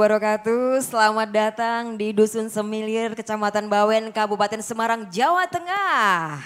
wabarakatuh. Selamat datang di Dusun Semilir, Kecamatan Bawen, Kabupaten Semarang, Jawa Tengah.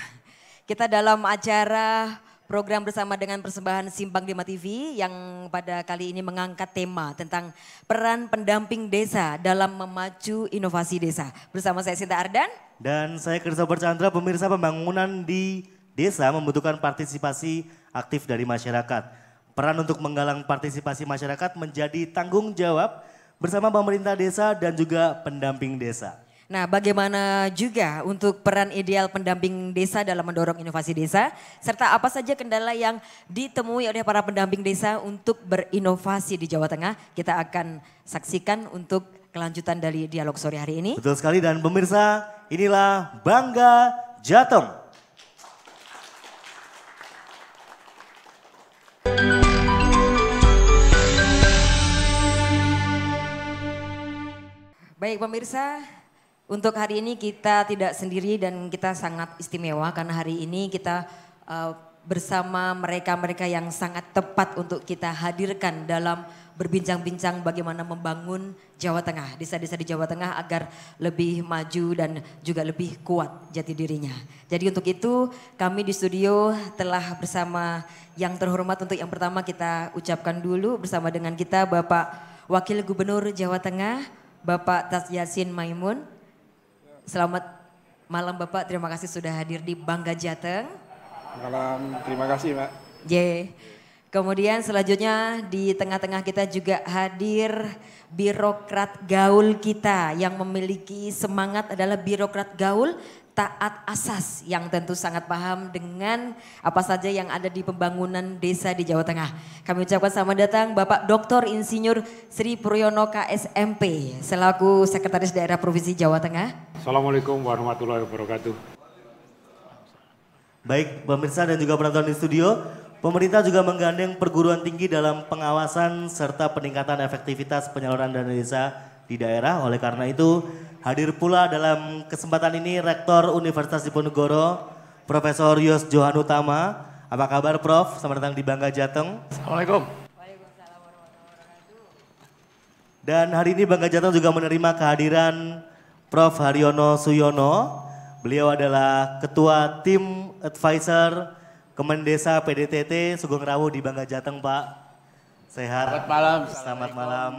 Kita dalam acara program bersama dengan persembahan Simpang Dima TV yang pada kali ini mengangkat tema tentang peran pendamping desa dalam memacu inovasi desa. Bersama saya Sinta Ardan. Dan saya Christopher Bercandra, pemirsa pembangunan di desa membutuhkan partisipasi aktif dari masyarakat. Peran untuk menggalang partisipasi masyarakat menjadi tanggung jawab bersama pemerintah desa dan juga pendamping desa. Nah, bagaimana juga untuk peran ideal pendamping desa dalam mendorong inovasi desa, serta apa saja kendala yang ditemui oleh para pendamping desa untuk berinovasi di Jawa Tengah, kita akan saksikan untuk kelanjutan dari dialog sore hari ini. Betul sekali dan pemirsa, inilah Bangga Jateng. Baik pemirsa, untuk hari ini kita tidak sendiri dan kita sangat istimewa karena hari ini kita uh, bersama mereka-mereka yang sangat tepat untuk kita hadirkan dalam berbincang-bincang bagaimana membangun Jawa Tengah, desa-desa di Jawa Tengah agar lebih maju dan juga lebih kuat jati dirinya. Jadi untuk itu kami di studio telah bersama yang terhormat untuk yang pertama kita ucapkan dulu bersama dengan kita Bapak Wakil Gubernur Jawa Tengah Bapak Tas Yasin Maimun. Selamat malam Bapak, terima kasih sudah hadir di Bangga Jateng. Malam, terima kasih Pak. J. Kemudian selanjutnya di tengah-tengah kita juga hadir birokrat gaul kita yang memiliki semangat adalah birokrat gaul taat asas yang tentu sangat paham dengan apa saja yang ada di pembangunan desa di Jawa Tengah. Kami ucapkan selamat datang Bapak Dr. Insinyur Sri Puryono KSMP selaku Sekretaris Daerah Provinsi Jawa Tengah. Assalamualaikum warahmatullahi wabarakatuh. Baik pemirsa dan juga penonton di studio, Pemerintah juga menggandeng perguruan tinggi dalam pengawasan serta peningkatan efektivitas penyaluran dana desa di daerah. Oleh karena itu, Hadir pula dalam kesempatan ini Rektor Universitas Diponegoro, Profesor Yos Johan Utama. Apa kabar Prof? Selamat datang di Bangga Jateng. Assalamualaikum. Dan hari ini Bangga Jateng juga menerima kehadiran Prof. Haryono Suyono. Beliau adalah Ketua Tim Advisor Kemendesa PDTT Sugeng Rawu di Bangga Jateng Pak. Sehat. Selamat malam. Selamat malam.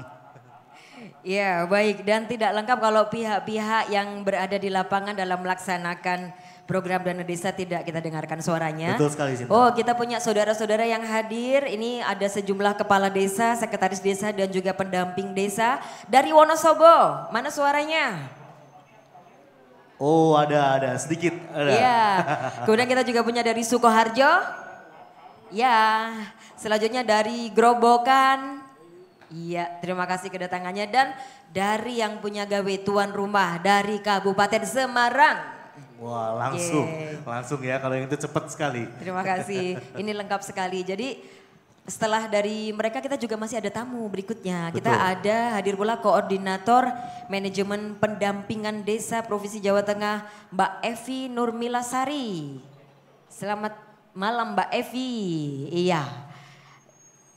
Ya baik dan tidak lengkap kalau pihak-pihak yang berada di lapangan dalam melaksanakan program Dana Desa tidak kita dengarkan suaranya. Betul sekali Sinta. Oh kita punya saudara-saudara yang hadir ini ada sejumlah kepala desa, sekretaris desa dan juga pendamping desa dari Wonosobo. Mana suaranya? Oh ada ada sedikit ada. Ya. Kemudian kita juga punya dari Sukoharjo. Ya. Selanjutnya dari Grobogan. Iya, terima kasih kedatangannya dan dari yang punya gawe tuan rumah dari Kabupaten Semarang. Wah langsung, yeah. langsung ya kalau yang itu cepat sekali. Terima kasih, ini lengkap sekali. Jadi setelah dari mereka kita juga masih ada tamu berikutnya. Betul. Kita ada hadir pula koordinator manajemen pendampingan desa Provinsi Jawa Tengah Mbak Evi Nurmilasari. Selamat malam Mbak Evi. Iya.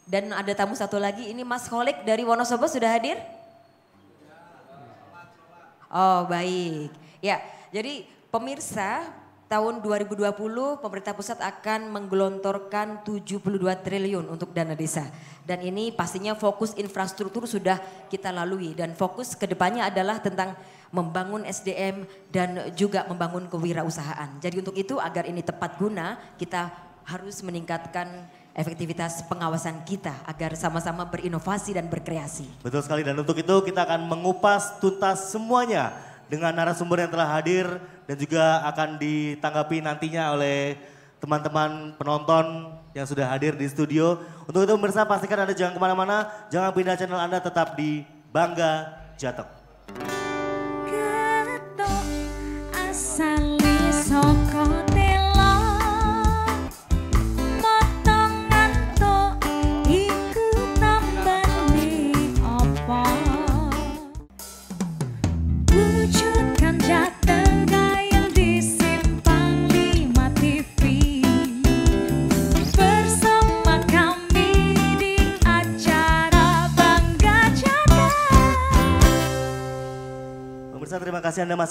Dan ada tamu satu lagi, ini Mas Holik dari Wonosobo sudah hadir? Oh baik, ya jadi pemirsa tahun 2020 pemerintah pusat akan menggelontorkan 72 triliun untuk dana desa. Dan ini pastinya fokus infrastruktur sudah kita lalui dan fokus kedepannya adalah tentang membangun SDM dan juga membangun kewirausahaan. Jadi untuk itu agar ini tepat guna kita harus meningkatkan efektivitas pengawasan kita agar sama-sama berinovasi dan berkreasi. Betul sekali dan untuk itu kita akan mengupas tuntas semuanya dengan narasumber yang telah hadir dan juga akan ditanggapi nantinya oleh teman-teman penonton yang sudah hadir di studio. Untuk itu pemirsa pastikan Anda jangan kemana-mana, jangan pindah channel Anda tetap di Bangga Jateng.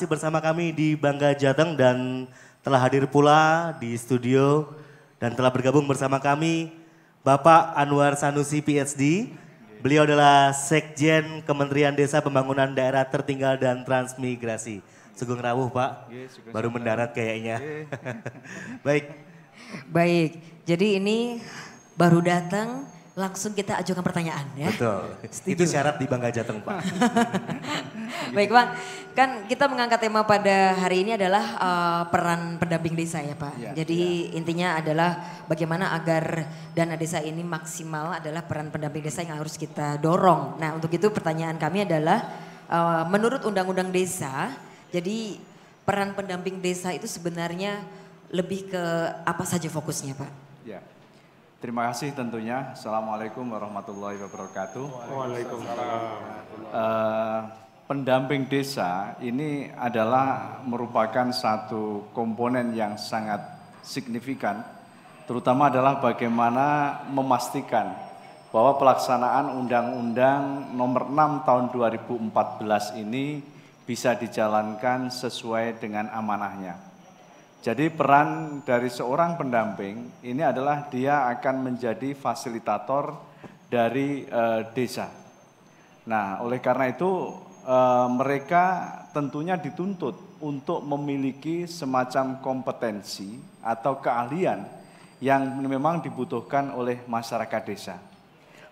masih bersama kami di Bangga Jateng dan telah hadir pula di studio dan telah bergabung bersama kami Bapak Anwar Sanusi PhD. Beliau adalah Sekjen Kementerian Desa Pembangunan Daerah Tertinggal dan Transmigrasi. Sugeng Rawuh Pak, baru mendarat kayaknya. Baik. Baik, jadi ini baru datang langsung kita ajukan pertanyaan ya. Betul. Setuju. Itu syarat di Bangga Jateng, Pak. Baik, Pak. Kan kita mengangkat tema pada hari ini adalah uh, peran pendamping desa ya, Pak. Ya, Jadi ya. intinya adalah bagaimana agar dana desa ini maksimal adalah peran pendamping desa yang harus kita dorong. Nah, untuk itu pertanyaan kami adalah uh, menurut undang-undang desa, jadi peran pendamping desa itu sebenarnya lebih ke apa saja fokusnya, Pak? Ya. Terima kasih tentunya. Assalamualaikum warahmatullahi wabarakatuh. Waalaikumsalam. Uh, pendamping desa ini adalah merupakan satu komponen yang sangat signifikan, terutama adalah bagaimana memastikan bahwa pelaksanaan Undang-Undang Nomor 6 Tahun 2014 ini bisa dijalankan sesuai dengan amanahnya. Jadi peran dari seorang pendamping ini adalah dia akan menjadi fasilitator dari e, desa. Nah, oleh karena itu e, mereka tentunya dituntut untuk memiliki semacam kompetensi atau keahlian yang memang dibutuhkan oleh masyarakat desa.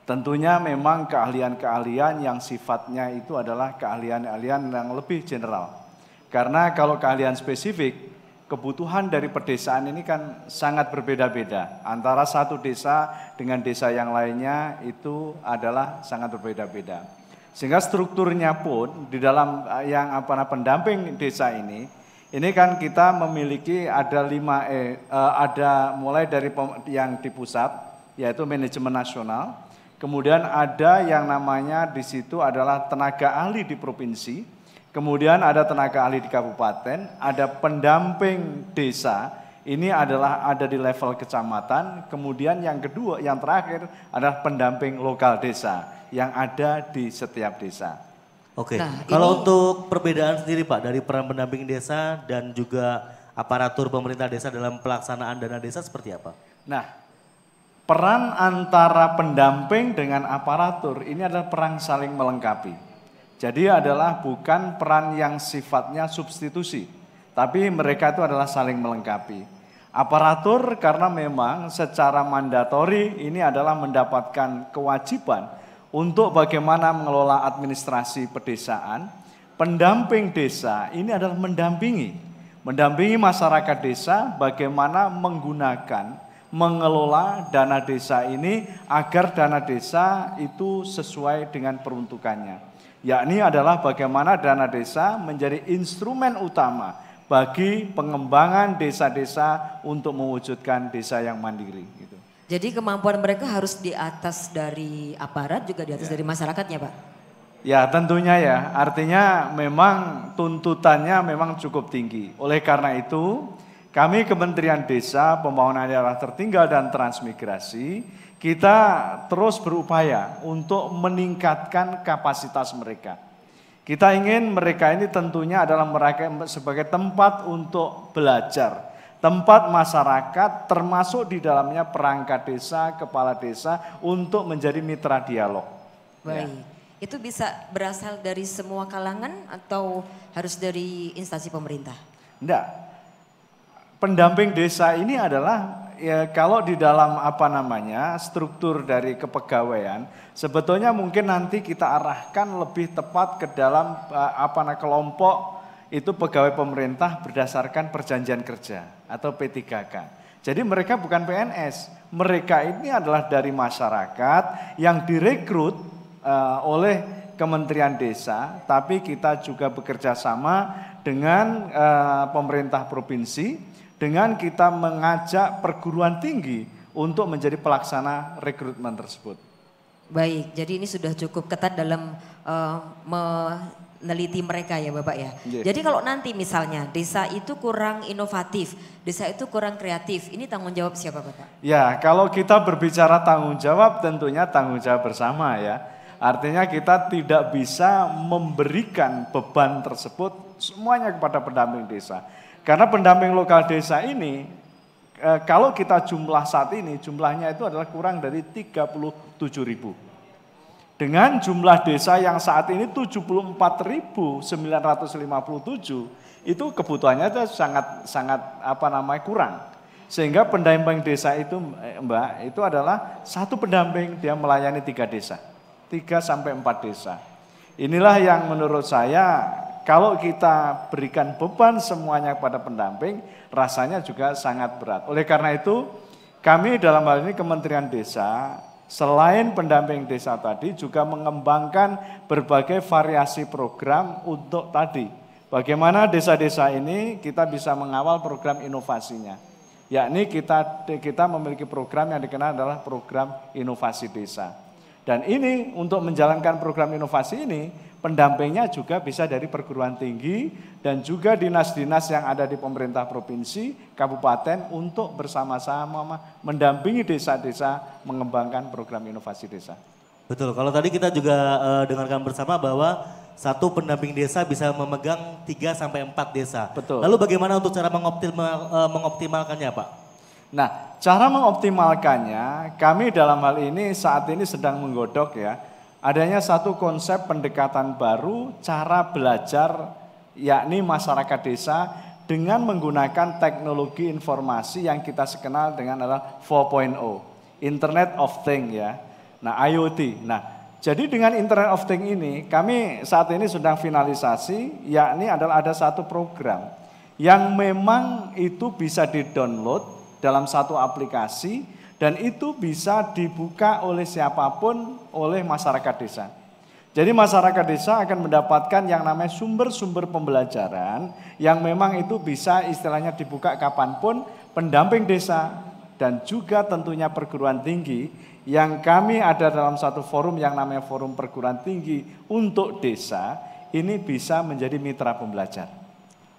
Tentunya memang keahlian-keahlian yang sifatnya itu adalah keahlian-keahlian yang lebih general. Karena kalau keahlian spesifik kebutuhan dari pedesaan ini kan sangat berbeda-beda. Antara satu desa dengan desa yang lainnya itu adalah sangat berbeda-beda. Sehingga strukturnya pun di dalam eh, yang apa pendamping desa ini, ini kan kita memiliki ada lima eh, eh ada mulai dari yang di pusat yaitu manajemen nasional, kemudian ada yang namanya di situ adalah tenaga ahli di provinsi, Kemudian ada tenaga ahli di kabupaten, ada pendamping desa. Ini adalah ada di level kecamatan. Kemudian yang kedua, yang terakhir adalah pendamping lokal desa yang ada di setiap desa. Oke. Nah, Kalau ini... untuk perbedaan sendiri Pak dari peran pendamping desa dan juga aparatur pemerintah desa dalam pelaksanaan dana desa seperti apa? Nah, peran antara pendamping dengan aparatur ini adalah perang saling melengkapi. Jadi adalah bukan peran yang sifatnya substitusi, tapi mereka itu adalah saling melengkapi. Aparatur karena memang secara mandatori ini adalah mendapatkan kewajiban untuk bagaimana mengelola administrasi pedesaan. Pendamping desa ini adalah mendampingi, mendampingi masyarakat desa bagaimana menggunakan, mengelola dana desa ini agar dana desa itu sesuai dengan peruntukannya yakni adalah bagaimana dana desa menjadi instrumen utama bagi pengembangan desa-desa untuk mewujudkan desa yang mandiri. Gitu. Jadi kemampuan mereka harus di atas dari aparat juga di atas ya. dari masyarakatnya, Pak. Ya tentunya ya, artinya memang tuntutannya memang cukup tinggi. Oleh karena itu, kami Kementerian Desa, Pembangunan Daerah Tertinggal dan Transmigrasi kita terus berupaya untuk meningkatkan kapasitas mereka. Kita ingin mereka ini tentunya adalah mereka sebagai tempat untuk belajar, tempat masyarakat termasuk di dalamnya perangkat desa, kepala desa untuk menjadi mitra dialog. Ya. Baik. Ya. Itu bisa berasal dari semua kalangan atau harus dari instansi pemerintah? Enggak. Pendamping desa ini adalah ya kalau di dalam apa namanya struktur dari kepegawaian sebetulnya mungkin nanti kita arahkan lebih tepat ke dalam eh, apa namanya kelompok itu pegawai pemerintah berdasarkan perjanjian kerja atau P3K. Jadi mereka bukan PNS, mereka ini adalah dari masyarakat yang direkrut eh, oleh Kementerian Desa, tapi kita juga bekerja sama dengan eh, pemerintah provinsi dengan kita mengajak perguruan tinggi untuk menjadi pelaksana rekrutmen tersebut. Baik, jadi ini sudah cukup ketat dalam uh, meneliti mereka ya Bapak ya. Yeah. Jadi kalau nanti misalnya desa itu kurang inovatif, desa itu kurang kreatif, ini tanggung jawab siapa Bapak? Ya, kalau kita berbicara tanggung jawab tentunya tanggung jawab bersama ya. Artinya kita tidak bisa memberikan beban tersebut semuanya kepada pendamping desa karena pendamping lokal desa ini eh, kalau kita jumlah saat ini jumlahnya itu adalah kurang dari 37 ribu. Dengan jumlah desa yang saat ini 74.957 itu kebutuhannya itu sangat sangat apa namanya kurang. Sehingga pendamping desa itu eh, Mbak itu adalah satu pendamping dia melayani tiga desa. tiga sampai empat desa. Inilah yang menurut saya kalau kita berikan beban semuanya kepada pendamping, rasanya juga sangat berat. Oleh karena itu, kami dalam hal ini Kementerian Desa, selain pendamping desa tadi juga mengembangkan berbagai variasi program untuk tadi. Bagaimana desa-desa ini kita bisa mengawal program inovasinya. Yakni kita kita memiliki program yang dikenal adalah program inovasi desa. Dan ini untuk menjalankan program inovasi ini, pendampingnya juga bisa dari perguruan tinggi dan juga dinas-dinas yang ada di pemerintah provinsi, kabupaten untuk bersama-sama mendampingi desa-desa mengembangkan program inovasi desa. Betul, kalau tadi kita juga e, dengarkan bersama bahwa satu pendamping desa bisa memegang 3 sampai 4 desa. Betul. Lalu bagaimana untuk cara eh, mengoptimalkannya Pak? Nah, cara mengoptimalkannya, kami dalam hal ini saat ini sedang menggodok ya, adanya satu konsep pendekatan baru, cara belajar yakni masyarakat desa dengan menggunakan teknologi informasi yang kita sekenal dengan adalah 4.0, Internet of Things ya. Nah, IoT. Nah, jadi dengan Internet of Things ini kami saat ini sedang finalisasi yakni adalah ada satu program yang memang itu bisa di-download dalam satu aplikasi dan itu bisa dibuka oleh siapapun oleh masyarakat desa. Jadi masyarakat desa akan mendapatkan yang namanya sumber-sumber pembelajaran yang memang itu bisa istilahnya dibuka kapanpun pendamping desa dan juga tentunya perguruan tinggi yang kami ada dalam satu forum yang namanya forum perguruan tinggi untuk desa ini bisa menjadi mitra pembelajar.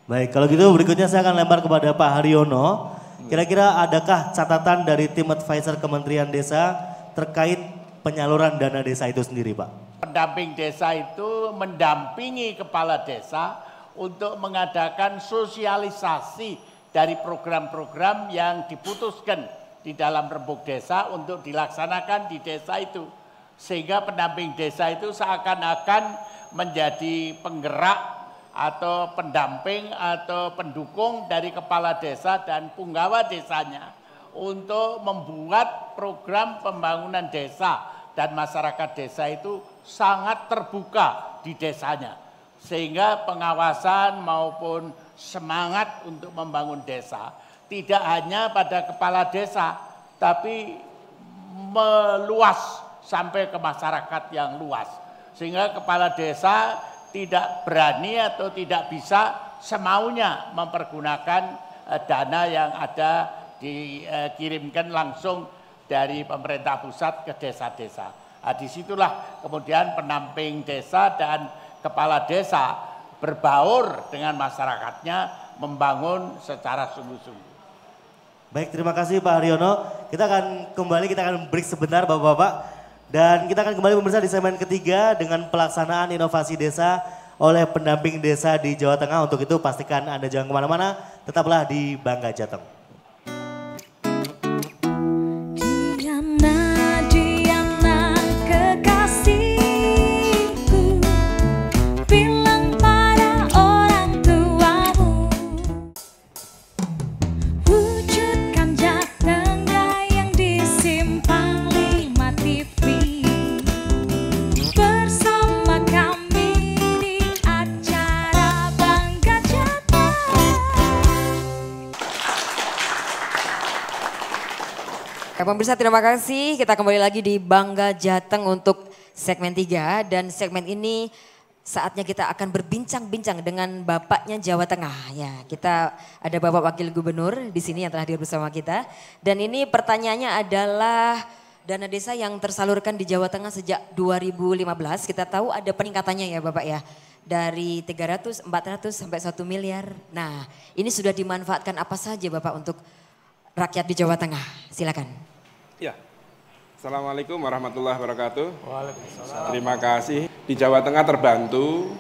Baik, kalau gitu berikutnya saya akan lempar kepada Pak Haryono. Kira-kira adakah catatan dari tim advisor Kementerian Desa terkait penyaluran dana desa itu sendiri, Pak? Pendamping desa itu mendampingi kepala desa untuk mengadakan sosialisasi dari program-program yang diputuskan di dalam rembuk desa untuk dilaksanakan di desa itu. Sehingga pendamping desa itu seakan-akan menjadi penggerak atau pendamping atau pendukung dari kepala desa dan punggawa desanya untuk membuat program pembangunan desa dan masyarakat desa itu sangat terbuka di desanya sehingga pengawasan maupun semangat untuk membangun desa tidak hanya pada kepala desa tapi meluas sampai ke masyarakat yang luas sehingga kepala desa tidak berani atau tidak bisa semaunya mempergunakan eh, dana yang ada dikirimkan langsung dari pemerintah pusat ke desa-desa. Nah, disitulah kemudian penamping desa dan kepala desa berbaur dengan masyarakatnya membangun secara sungguh-sungguh. Baik, terima kasih Pak Haryono. Kita akan kembali, kita akan break sebentar Bapak-Bapak. Dan kita akan kembali pemirsa di segmen ketiga dengan pelaksanaan inovasi desa oleh pendamping desa di Jawa Tengah. Untuk itu pastikan Anda jangan kemana-mana, tetaplah di Bangga Jateng. pemirsa terima kasih. Kita kembali lagi di Bangga Jateng untuk segmen 3 dan segmen ini saatnya kita akan berbincang-bincang dengan bapaknya Jawa Tengah. Ya, kita ada Bapak Wakil Gubernur di sini yang telah hadir bersama kita. Dan ini pertanyaannya adalah dana desa yang tersalurkan di Jawa Tengah sejak 2015. Kita tahu ada peningkatannya ya Bapak ya. Dari 300, 400 sampai 1 miliar. Nah, ini sudah dimanfaatkan apa saja Bapak untuk rakyat di Jawa Tengah? Silakan. Ya. Assalamualaikum warahmatullahi wabarakatuh. Waalaikumsalam. Terima kasih. Di Jawa Tengah terbantu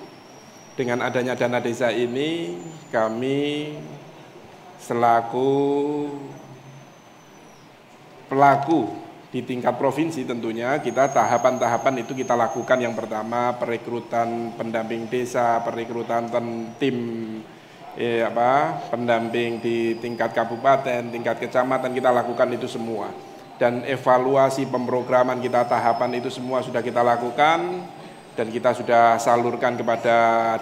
dengan adanya dana desa ini kami selaku pelaku di tingkat provinsi tentunya kita tahapan-tahapan itu kita lakukan yang pertama perekrutan pendamping desa, perekrutan tim eh, apa pendamping di tingkat kabupaten, tingkat kecamatan kita lakukan itu semua dan evaluasi pemrograman kita tahapan itu semua sudah kita lakukan dan kita sudah salurkan kepada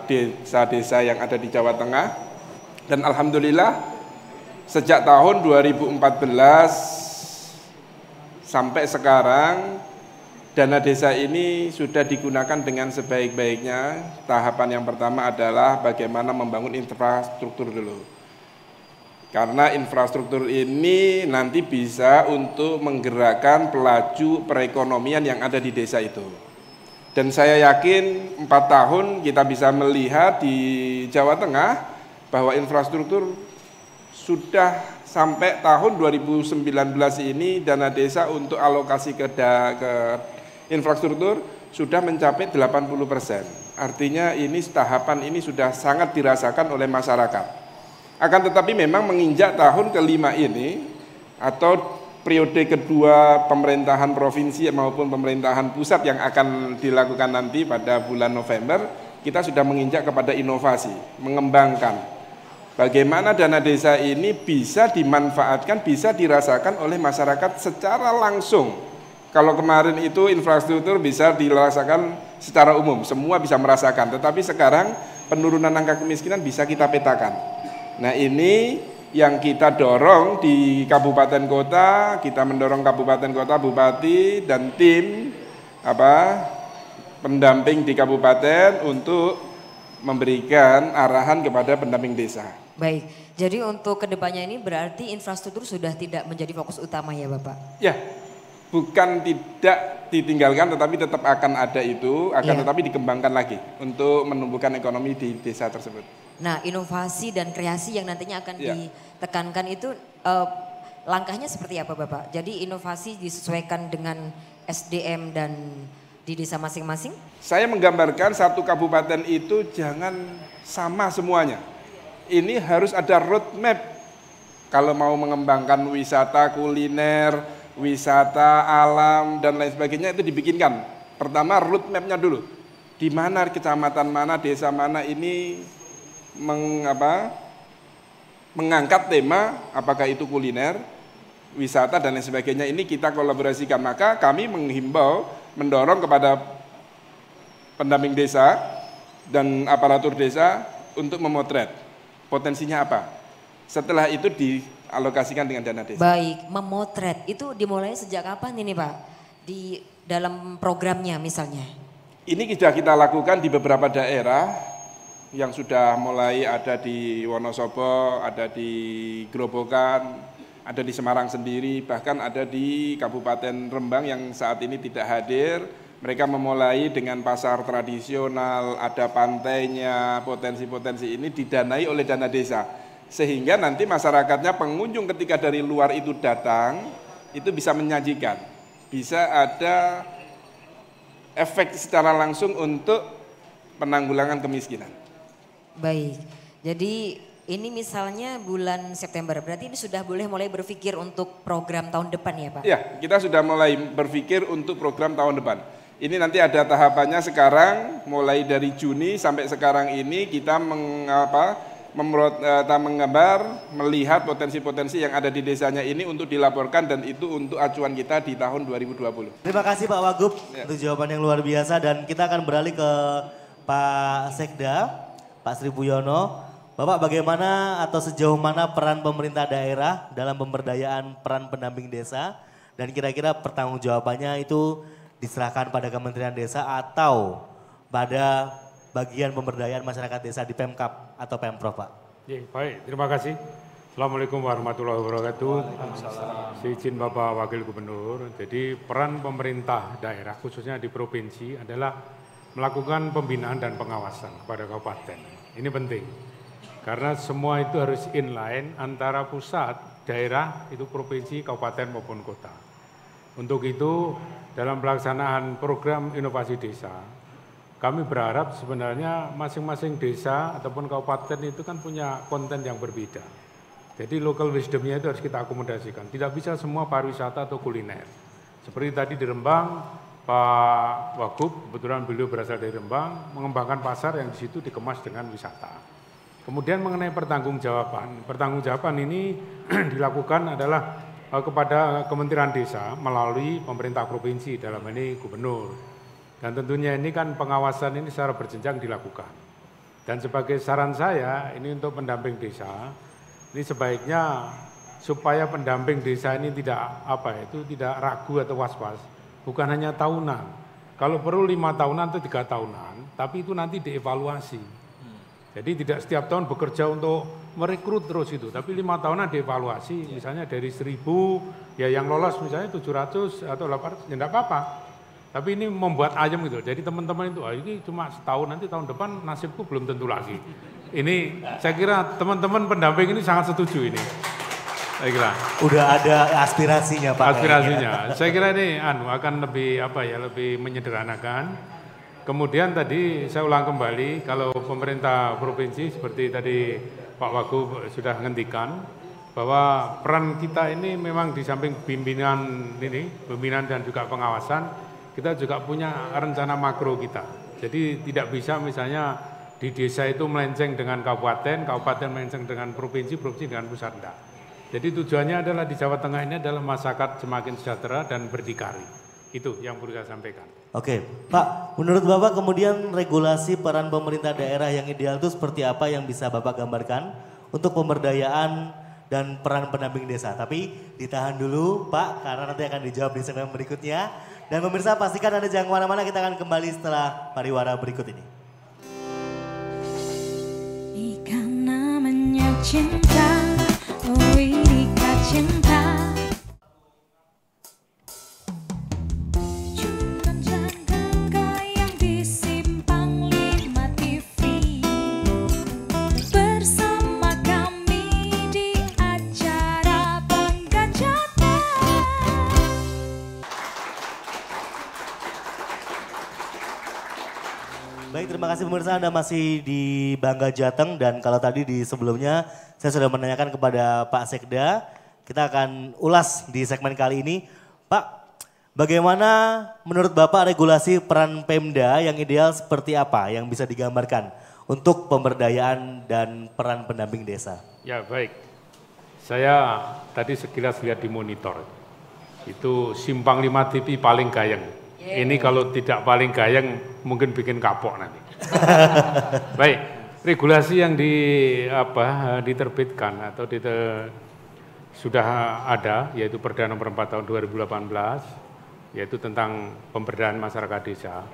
desa-desa yang ada di Jawa Tengah dan alhamdulillah sejak tahun 2014 sampai sekarang dana desa ini sudah digunakan dengan sebaik-baiknya. Tahapan yang pertama adalah bagaimana membangun infrastruktur dulu karena infrastruktur ini nanti bisa untuk menggerakkan pelaju perekonomian yang ada di desa itu. Dan saya yakin empat tahun kita bisa melihat di Jawa Tengah bahwa infrastruktur sudah sampai tahun 2019 ini dana desa untuk alokasi ke, da, ke infrastruktur sudah mencapai 80 persen. Artinya ini tahapan ini sudah sangat dirasakan oleh masyarakat. Akan tetapi memang menginjak tahun kelima ini atau periode kedua pemerintahan provinsi maupun pemerintahan pusat yang akan dilakukan nanti pada bulan November, kita sudah menginjak kepada inovasi, mengembangkan bagaimana dana desa ini bisa dimanfaatkan, bisa dirasakan oleh masyarakat secara langsung. Kalau kemarin itu infrastruktur bisa dirasakan secara umum, semua bisa merasakan, tetapi sekarang penurunan angka kemiskinan bisa kita petakan. Nah ini yang kita dorong di kabupaten kota, kita mendorong kabupaten kota, bupati dan tim apa pendamping di kabupaten untuk memberikan arahan kepada pendamping desa. Baik, jadi untuk kedepannya ini berarti infrastruktur sudah tidak menjadi fokus utama ya Bapak? Ya, bukan tidak ditinggalkan tetapi tetap akan ada itu, akan ya. tetapi dikembangkan lagi untuk menumbuhkan ekonomi di desa tersebut. Nah, inovasi dan kreasi yang nantinya akan yeah. ditekankan itu uh, langkahnya seperti apa, Bapak? Jadi inovasi disesuaikan dengan SDM dan di desa masing-masing? Saya menggambarkan satu kabupaten itu jangan sama semuanya. Ini harus ada roadmap kalau mau mengembangkan wisata kuliner, wisata alam dan lain sebagainya itu dibikinkan. Pertama roadmapnya dulu. Di mana kecamatan mana, desa mana ini mengapa mengangkat tema apakah itu kuliner, wisata dan lain sebagainya ini kita kolaborasikan. Maka kami menghimbau, mendorong kepada pendamping desa dan aparatur desa untuk memotret potensinya apa. Setelah itu dialokasikan dengan dana desa. Baik, memotret itu dimulai sejak kapan ini Pak? Di dalam programnya misalnya? Ini sudah kita lakukan di beberapa daerah yang sudah mulai ada di Wonosobo, ada di Grobogan, ada di Semarang sendiri, bahkan ada di Kabupaten Rembang yang saat ini tidak hadir. Mereka memulai dengan pasar tradisional, ada pantainya, potensi-potensi ini didanai oleh dana desa. Sehingga nanti masyarakatnya pengunjung ketika dari luar itu datang, itu bisa menyajikan. Bisa ada efek secara langsung untuk penanggulangan kemiskinan. Baik. Jadi ini misalnya bulan September, berarti ini sudah boleh mulai berpikir untuk program tahun depan ya Pak? ya kita sudah mulai berpikir untuk program tahun depan. Ini nanti ada tahapannya sekarang, mulai dari Juni sampai sekarang ini kita mengapa eh, kita menggambar, melihat potensi-potensi yang ada di desanya ini untuk dilaporkan dan itu untuk acuan kita di tahun 2020. Terima kasih Pak Wagub, ya. itu jawaban yang luar biasa dan kita akan beralih ke Pak Sekda. Pak Sri Buyono. Bapak bagaimana atau sejauh mana peran pemerintah daerah dalam pemberdayaan peran pendamping desa dan kira-kira pertanggungjawabannya itu diserahkan pada Kementerian Desa atau pada bagian pemberdayaan masyarakat desa di Pemkap atau Pemprov, Pak? Ya, baik, terima kasih. Assalamualaikum warahmatullahi wabarakatuh. Seizin Bapak Wakil Gubernur. Jadi peran pemerintah daerah khususnya di provinsi adalah melakukan pembinaan dan pengawasan kepada kabupaten. Ini penting. Karena semua itu harus inline antara pusat, daerah, itu provinsi, kabupaten maupun kota. Untuk itu dalam pelaksanaan program inovasi desa, kami berharap sebenarnya masing-masing desa ataupun kabupaten itu kan punya konten yang berbeda. Jadi local wisdomnya itu harus kita akomodasikan. Tidak bisa semua pariwisata atau kuliner. Seperti tadi di Rembang, Pak Wagub, kebetulan beliau berasal dari Rembang, mengembangkan pasar yang di situ dikemas dengan wisata. Kemudian mengenai pertanggungjawaban, pertanggungjawaban ini dilakukan adalah eh, kepada Kementerian Desa melalui pemerintah provinsi dalam ini gubernur. Dan tentunya ini kan pengawasan ini secara berjenjang dilakukan. Dan sebagai saran saya ini untuk pendamping desa, ini sebaiknya supaya pendamping desa ini tidak apa ya, itu tidak ragu atau was-was bukan hanya tahunan. Kalau perlu lima tahunan atau tiga tahunan, tapi itu nanti dievaluasi. Jadi tidak setiap tahun bekerja untuk merekrut terus itu, tapi lima tahunan dievaluasi, iya. misalnya dari seribu, ya yang lolos misalnya tujuh ratus atau 800, ya tidak apa-apa. Tapi ini membuat ayam gitu, jadi teman-teman itu, ah, ini cuma setahun, nanti tahun depan nasibku belum tentu lagi. Ini saya kira teman-teman pendamping ini sangat setuju ini. Saya kira. Udah ada aspirasinya Pak. Aspirasinya. Ya. Saya kira ini anu akan lebih apa ya, lebih menyederhanakan. Kemudian tadi saya ulang kembali kalau pemerintah provinsi seperti tadi Pak Wagub sudah ngendikan bahwa peran kita ini memang di samping bimbingan ini, bimbingan dan juga pengawasan, kita juga punya rencana makro kita. Jadi tidak bisa misalnya di desa itu melenceng dengan kabupaten, kabupaten melenceng dengan provinsi, provinsi dengan pusat enggak jadi tujuannya adalah di Jawa Tengah ini adalah masyarakat semakin sejahtera dan berdikari. Itu yang perlu saya sampaikan. Oke, Pak, menurut Bapak kemudian regulasi peran pemerintah daerah yang ideal itu seperti apa yang bisa Bapak gambarkan untuk pemberdayaan dan peran pendamping desa. Tapi ditahan dulu Pak karena nanti akan dijawab di segmen berikutnya. Dan pemirsa pastikan Anda jangan kemana-mana kita akan kembali setelah pariwara berikut ini. Ikan namanya cinta 为你搭建它。kasih pemirsa Anda masih di Bangga Jateng dan kalau tadi di sebelumnya saya sudah menanyakan kepada Pak Sekda, kita akan ulas di segmen kali ini. Pak, bagaimana menurut Bapak regulasi peran Pemda yang ideal seperti apa yang bisa digambarkan untuk pemberdayaan dan peran pendamping desa? Ya baik, saya tadi sekilas lihat di monitor, itu simpang lima TV paling gayeng. Ini kalau tidak paling gayeng mungkin bikin kapok nanti. Baik, regulasi yang di apa diterbitkan atau diter, sudah ada yaitu Perda nomor 4 tahun 2018 yaitu tentang pemberdayaan masyarakat desa.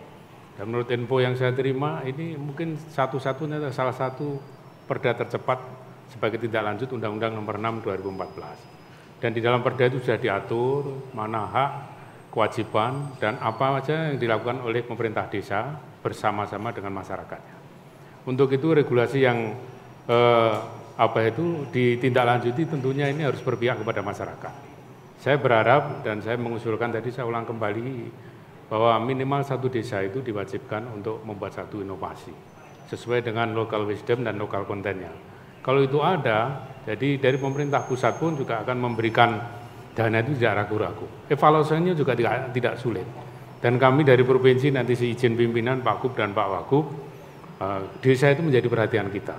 Dan menurut info yang saya terima ini mungkin satu-satunya salah satu perda tercepat sebagai tindak lanjut Undang-Undang nomor 6 2014. Dan di dalam perda itu sudah diatur mana hak kewajiban dan apa saja yang dilakukan oleh pemerintah desa bersama-sama dengan masyarakatnya. Untuk itu regulasi yang eh, apa itu ditindaklanjuti tentunya ini harus berpihak kepada masyarakat. Saya berharap dan saya mengusulkan tadi saya ulang kembali bahwa minimal satu desa itu diwajibkan untuk membuat satu inovasi sesuai dengan local wisdom dan local kontennya. Kalau itu ada, jadi dari pemerintah pusat pun juga akan memberikan dana itu tidak ragu-ragu. Evaluasinya juga tidak, tidak sulit. Dan kami dari provinsi nanti si izin pimpinan Pak Kup dan Pak Wagub, uh, desa itu menjadi perhatian kita.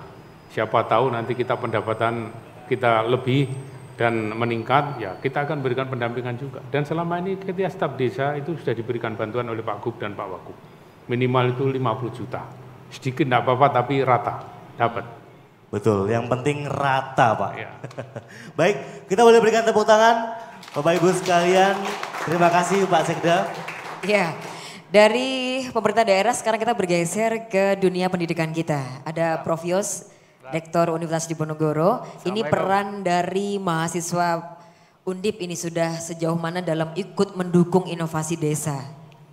Siapa tahu nanti kita pendapatan kita lebih dan meningkat, ya kita akan berikan pendampingan juga. Dan selama ini ketika staf desa itu sudah diberikan bantuan oleh Pak Gub dan Pak Wagub. Minimal itu 50 juta. Sedikit tidak apa-apa tapi rata, dapat. Betul, yang penting rata Pak. Ya. Baik, kita boleh berikan tepuk tangan Bapak Ibu sekalian. Terima kasih Pak Sekda. Ya, dari pemerintah daerah sekarang kita bergeser ke dunia pendidikan kita. Ada Prof. Yos, Rektor Universitas Diponegoro. Ini peran dari mahasiswa Undip ini sudah sejauh mana dalam ikut mendukung inovasi desa?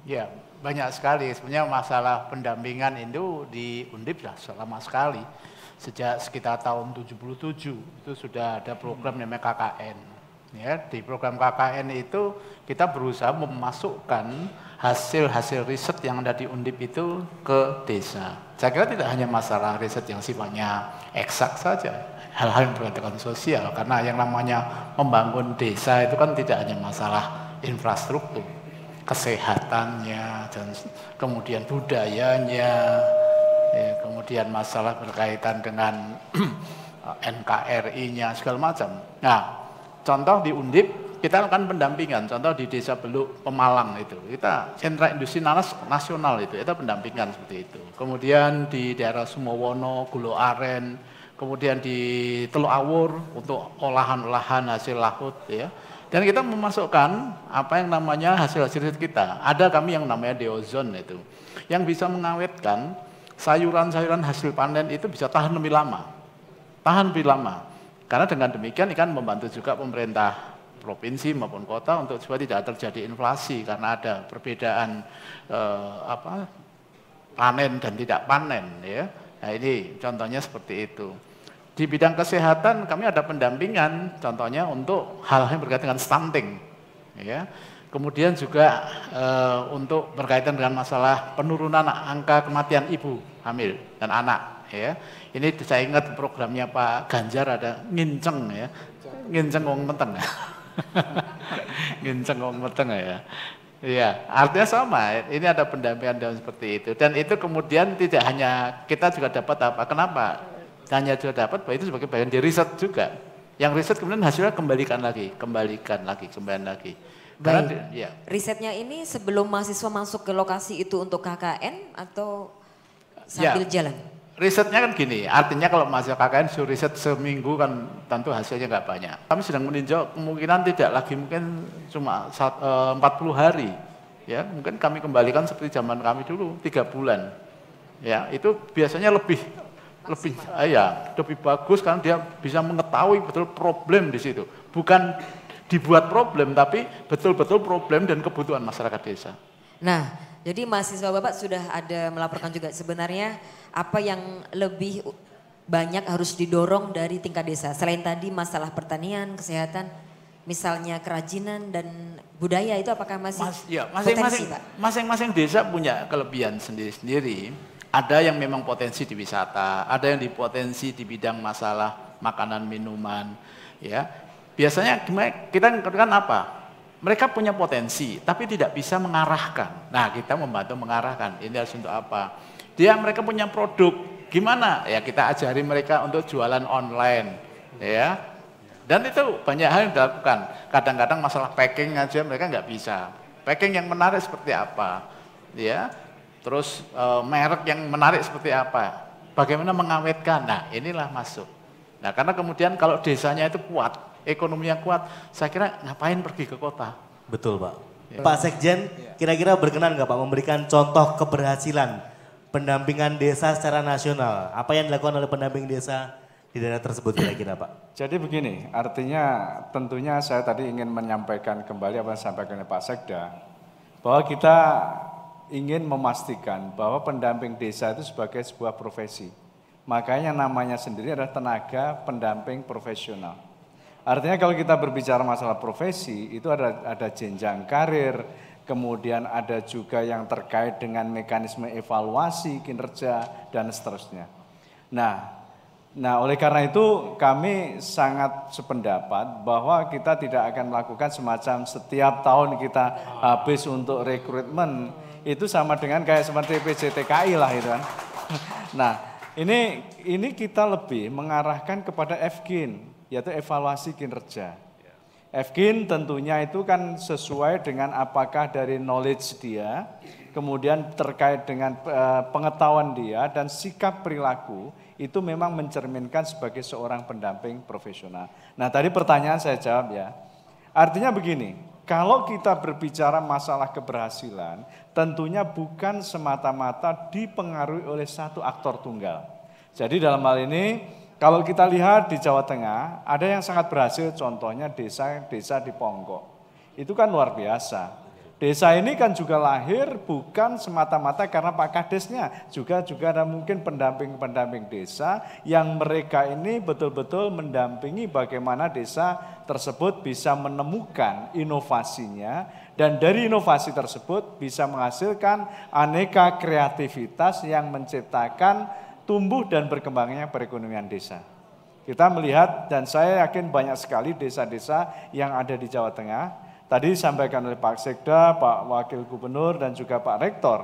Ya, banyak sekali. Sebenarnya masalah pendampingan itu di Undip sudah lama sekali sejak sekitar tahun 77 itu sudah ada program hmm. namanya KKN. Ya, di program KKN itu kita berusaha memasukkan hasil-hasil riset yang ada di Undip itu ke desa. Saya kira tidak hanya masalah riset yang sifatnya eksak saja, hal-hal yang berkaitan sosial karena yang namanya membangun desa itu kan tidak hanya masalah infrastruktur kesehatannya dan kemudian budayanya kemudian masalah berkaitan dengan NKRI-nya segala macam. Nah, contoh di Undip kita kan pendampingan. Contoh di Desa Beluk Pemalang itu, kita sentra industri nanas nasional itu, kita pendampingan seperti itu. Kemudian di daerah Sumowono, Gulo Aren, kemudian di Teluk Awur untuk olahan-olahan hasil laut ya. Dan kita memasukkan apa yang namanya hasil-hasil kita. Ada kami yang namanya deozon itu, yang bisa mengawetkan sayuran-sayuran hasil panen itu bisa tahan lebih lama. Tahan lebih lama. Karena dengan demikian ikan membantu juga pemerintah provinsi maupun kota untuk supaya tidak terjadi inflasi karena ada perbedaan eh, apa panen dan tidak panen ya. Nah ini contohnya seperti itu. Di bidang kesehatan kami ada pendampingan contohnya untuk hal-hal yang berkaitan dengan stunting ya Kemudian juga e, untuk berkaitan dengan masalah penurunan angka kematian ibu hamil dan anak. Ya, ini saya ingat programnya Pak Ganjar ada nginceng ya, nginceng wong meteng, nginceng wong meteng ya. Iya, artinya sama. Ini ada pendampingan daun seperti itu. Dan itu kemudian tidak hanya kita juga dapat apa? Kenapa? Hanya juga dapat bahwa itu sebagai bagian dari riset juga. Yang riset kemudian hasilnya kembalikan lagi, kembalikan lagi, kembali lagi. Baik. Di, ya. Risetnya ini sebelum mahasiswa masuk ke lokasi itu untuk KKN atau sambil ya. jalan? Risetnya kan gini, artinya kalau masih KKN suruh riset seminggu kan tentu hasilnya nggak banyak. Kami sedang meninjau kemungkinan tidak lagi mungkin cuma 40 eh, hari. Ya, mungkin kami kembalikan seperti zaman kami dulu, tiga bulan. Ya, itu biasanya lebih lebih eh, ya lebih bagus karena dia bisa mengetahui betul problem di situ bukan dibuat problem, tapi betul-betul problem dan kebutuhan masyarakat desa. Nah, jadi mahasiswa Bapak sudah ada melaporkan juga sebenarnya apa yang lebih banyak harus didorong dari tingkat desa. Selain tadi masalah pertanian, kesehatan, misalnya kerajinan dan budaya itu apakah masih Mas, ya, masing-masing, Masing-masing desa punya kelebihan sendiri-sendiri. Ada yang memang potensi di wisata, ada yang di potensi di bidang masalah makanan minuman, ya Biasanya kita kan apa? Mereka punya potensi, tapi tidak bisa mengarahkan. Nah, kita membantu mengarahkan. Ini harus untuk apa? Dia mereka punya produk. Gimana? Ya kita ajari mereka untuk jualan online, ya. Dan itu banyak hal yang dilakukan. Kadang-kadang masalah packing aja mereka nggak bisa. Packing yang menarik seperti apa, ya. Terus e, merek yang menarik seperti apa. Bagaimana mengawetkan? Nah, inilah masuk. Nah, karena kemudian kalau desanya itu kuat, ekonomi yang kuat, saya kira ngapain pergi ke kota? Betul Pak. Ya. Pak Sekjen, ya. kira-kira berkenan nggak Pak memberikan contoh keberhasilan pendampingan desa secara nasional? Apa yang dilakukan oleh pendamping desa di daerah tersebut kira-kira Pak? Jadi begini, artinya tentunya saya tadi ingin menyampaikan kembali apa yang disampaikan Pak Sekda, bahwa kita ingin memastikan bahwa pendamping desa itu sebagai sebuah profesi. Makanya namanya sendiri adalah tenaga pendamping profesional. Artinya kalau kita berbicara masalah profesi itu ada ada jenjang karir, kemudian ada juga yang terkait dengan mekanisme evaluasi kinerja dan seterusnya. Nah, nah oleh karena itu kami sangat sependapat bahwa kita tidak akan melakukan semacam setiap tahun kita habis untuk rekrutmen itu sama dengan kayak seperti PJTKI lah itu kan. Nah, ini ini kita lebih mengarahkan kepada FGIN yaitu evaluasi kinerja. fkin tentunya itu kan sesuai dengan apakah dari knowledge dia, kemudian terkait dengan eh, pengetahuan dia dan sikap perilaku itu memang mencerminkan sebagai seorang pendamping profesional. Nah tadi pertanyaan saya jawab ya, artinya begini, kalau kita berbicara masalah keberhasilan, tentunya bukan semata-mata dipengaruhi oleh satu aktor tunggal. Jadi dalam hal ini kalau kita lihat di Jawa Tengah, ada yang sangat berhasil contohnya desa-desa di Ponggok. Itu kan luar biasa. Desa ini kan juga lahir bukan semata-mata karena Pak Kadesnya, juga juga ada mungkin pendamping-pendamping desa yang mereka ini betul-betul mendampingi bagaimana desa tersebut bisa menemukan inovasinya dan dari inovasi tersebut bisa menghasilkan aneka kreativitas yang menciptakan tumbuh dan berkembangnya perekonomian desa. Kita melihat dan saya yakin banyak sekali desa-desa yang ada di Jawa Tengah. Tadi disampaikan oleh Pak Sekda, Pak Wakil Gubernur dan juga Pak Rektor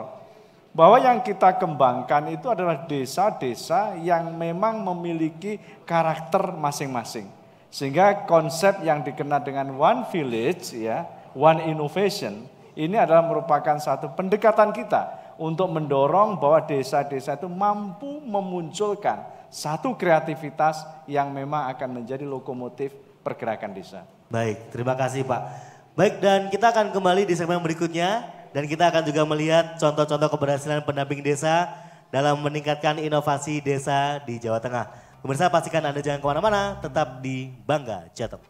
bahwa yang kita kembangkan itu adalah desa-desa yang memang memiliki karakter masing-masing. Sehingga konsep yang dikenal dengan one village ya, one innovation ini adalah merupakan satu pendekatan kita untuk mendorong bahwa desa-desa itu mampu memunculkan satu kreativitas yang memang akan menjadi lokomotif pergerakan desa. Baik, terima kasih Pak. Baik, dan kita akan kembali di segmen berikutnya dan kita akan juga melihat contoh-contoh keberhasilan pendamping desa dalam meningkatkan inovasi desa di Jawa Tengah. Pemirsa pastikan Anda jangan kemana-mana, tetap di Bangga Jateng.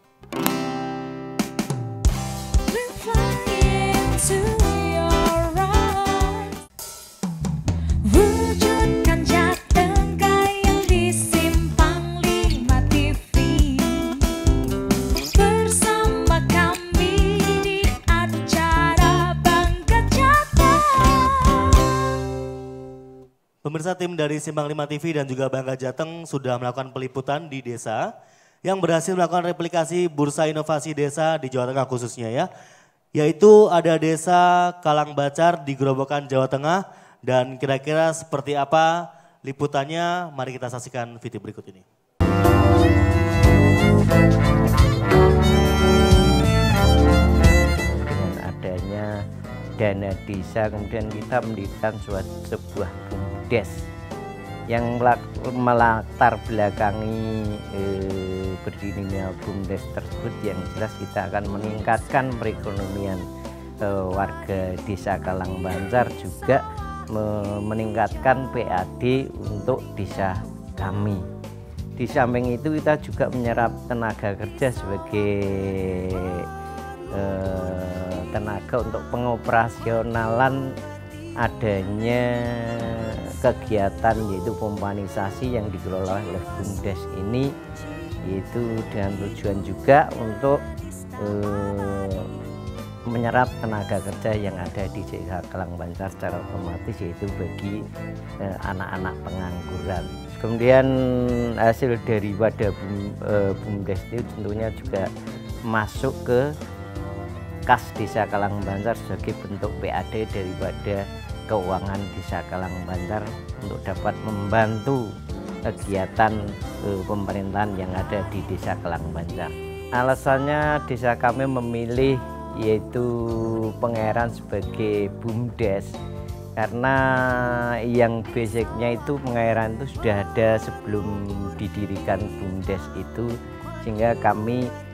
Pemirsa tim dari Simbang 5 TV dan juga Bangga Jateng sudah melakukan peliputan di desa yang berhasil melakukan replikasi Bursa Inovasi Desa di Jawa Tengah khususnya ya. Yaitu ada desa Kalang Bacar di Gerobokan Jawa Tengah dan kira-kira seperti apa liputannya mari kita saksikan video berikut ini. Dengan adanya dana desa kemudian kita mendirikan sebuah BUMDes yang melatar belakangi eh, berdirinya BUMDes tersebut yang jelas kita akan meningkatkan perekonomian eh, warga desa Kalang Banjar juga me meningkatkan PAD untuk desa kami di samping itu kita juga menyerap tenaga kerja sebagai eh, tenaga untuk pengoperasionalan adanya kegiatan yaitu pompanisasi yang dikelola oleh BUMDes ini yaitu dengan tujuan juga untuk eh, menyerap tenaga kerja yang ada di Kelang Bancar secara otomatis yaitu bagi eh, anak-anak eh, pengangguran. Kemudian hasil dari wadah eh, BUMDes eh, itu tentunya juga masuk ke kas desa Bancar sebagai bentuk PAD daripada keuangan Desa Kalang Bandar untuk dapat membantu kegiatan e, pemerintahan yang ada di Desa Kelang Banjar. Alasannya desa kami memilih yaitu Pengairan sebagai bumdes karena yang basicnya itu pengairan itu sudah ada sebelum didirikan BUMDes itu sehingga kami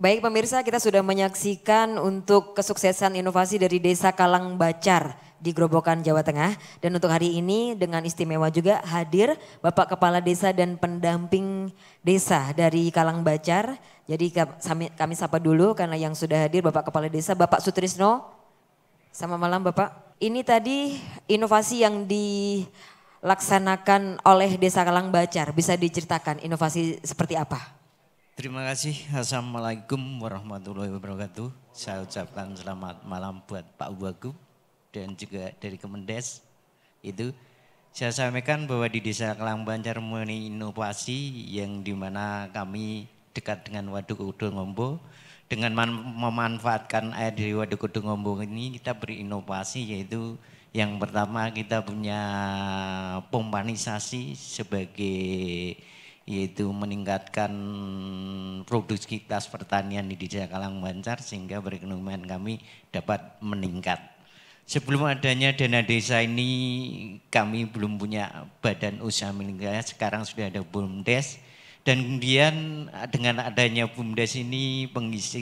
Baik pemirsa, kita sudah menyaksikan untuk kesuksesan inovasi dari Desa Kalang Bacar di Grobogan, Jawa Tengah. Dan untuk hari ini dengan istimewa juga hadir Bapak Kepala Desa dan Pendamping Desa dari Kalang Bacar. Jadi kami, sapa dulu karena yang sudah hadir Bapak Kepala Desa, Bapak Sutrisno. Selamat malam Bapak. Ini tadi inovasi yang dilaksanakan oleh Desa Kalang Bacar. Bisa diceritakan inovasi seperti apa? Terima kasih. Assalamualaikum warahmatullahi wabarakatuh. Saya ucapkan selamat malam buat Pak Wagub dan juga dari Kemendes. Itu saya sampaikan bahwa di Desa Kelang Banjar ini Inovasi yang dimana kami dekat dengan Waduk Ngombo. dengan memanfaatkan air dari Waduk Ngombo ini kita berinovasi yaitu yang pertama kita punya pompanisasi sebagai yaitu meningkatkan produktivitas pertanian di desa Kalang Bancar sehingga perekonomian kami dapat meningkat. Sebelum adanya dana desa ini kami belum punya badan usaha milik sekarang sudah ada BUMDes dan kemudian dengan adanya BUMDes ini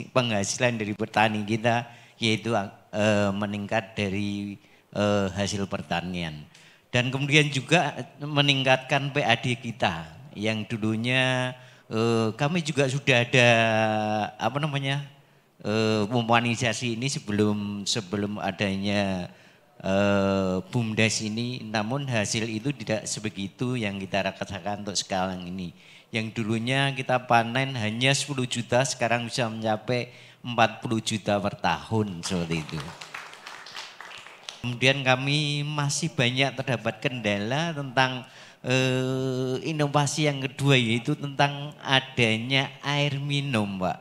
penghasilan dari petani kita yaitu e, meningkat dari e, hasil pertanian dan kemudian juga meningkatkan PAD kita yang dulunya uh, kami juga sudah ada apa namanya eh, ini sebelum sebelum adanya uh, bumdes ini, namun hasil itu tidak sebegitu yang kita rasakan untuk sekarang ini. Yang dulunya kita panen hanya 10 juta, sekarang bisa mencapai 40 juta per tahun seperti itu. Kemudian kami masih banyak terdapat kendala tentang eh, inovasi yang kedua yaitu tentang adanya air minum, Pak.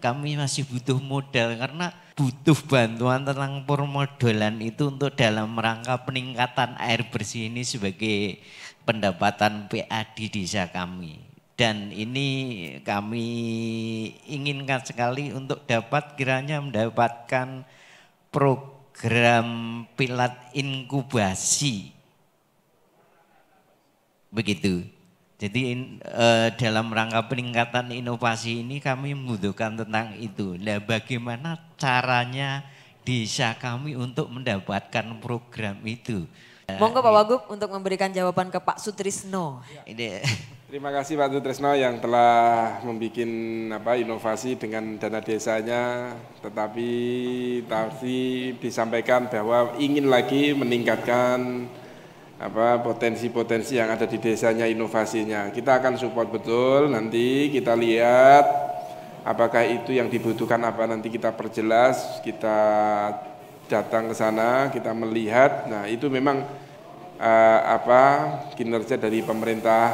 Kami masih butuh modal karena butuh bantuan tentang permodalan itu untuk dalam rangka peningkatan air bersih ini sebagai pendapatan PA di desa kami. Dan ini kami inginkan sekali untuk dapat kiranya mendapatkan program pilat inkubasi Begitu. Jadi in, eh, dalam rangka peningkatan inovasi ini kami membutuhkan tentang itu. Nah, bagaimana caranya desa kami untuk mendapatkan program itu? Monggo Pak Wagub untuk memberikan jawaban ke Pak Sutrisno. Ya, ini. Terima kasih Pak Sutrisno yang telah membuat apa inovasi dengan dana desanya, tetapi tadi disampaikan bahwa ingin lagi meningkatkan apa potensi-potensi yang ada di desanya inovasinya. Kita akan support betul nanti kita lihat apakah itu yang dibutuhkan apa nanti kita perjelas, kita datang ke sana, kita melihat. Nah, itu memang uh, apa kinerja dari pemerintah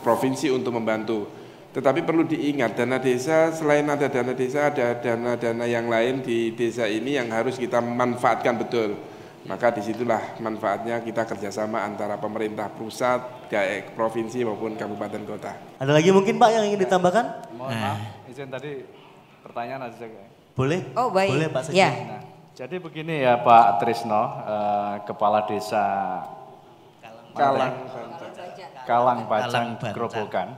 provinsi untuk membantu. Tetapi perlu diingat dana desa selain ada dana desa ada dana-dana yang lain di desa ini yang harus kita manfaatkan betul maka disitulah manfaatnya kita kerjasama antara pemerintah pusat, kayak provinsi maupun kabupaten kota. Ada lagi mungkin Pak yang ingin ditambahkan? Mohon nah. maaf, izin tadi pertanyaan ada juga. Boleh? Oh baik. Boleh Pak Sekjen. Ya. Nah, jadi begini ya Pak Trisno, uh, Kepala Desa Kalang, Kalang, Bajang, Gerobokan.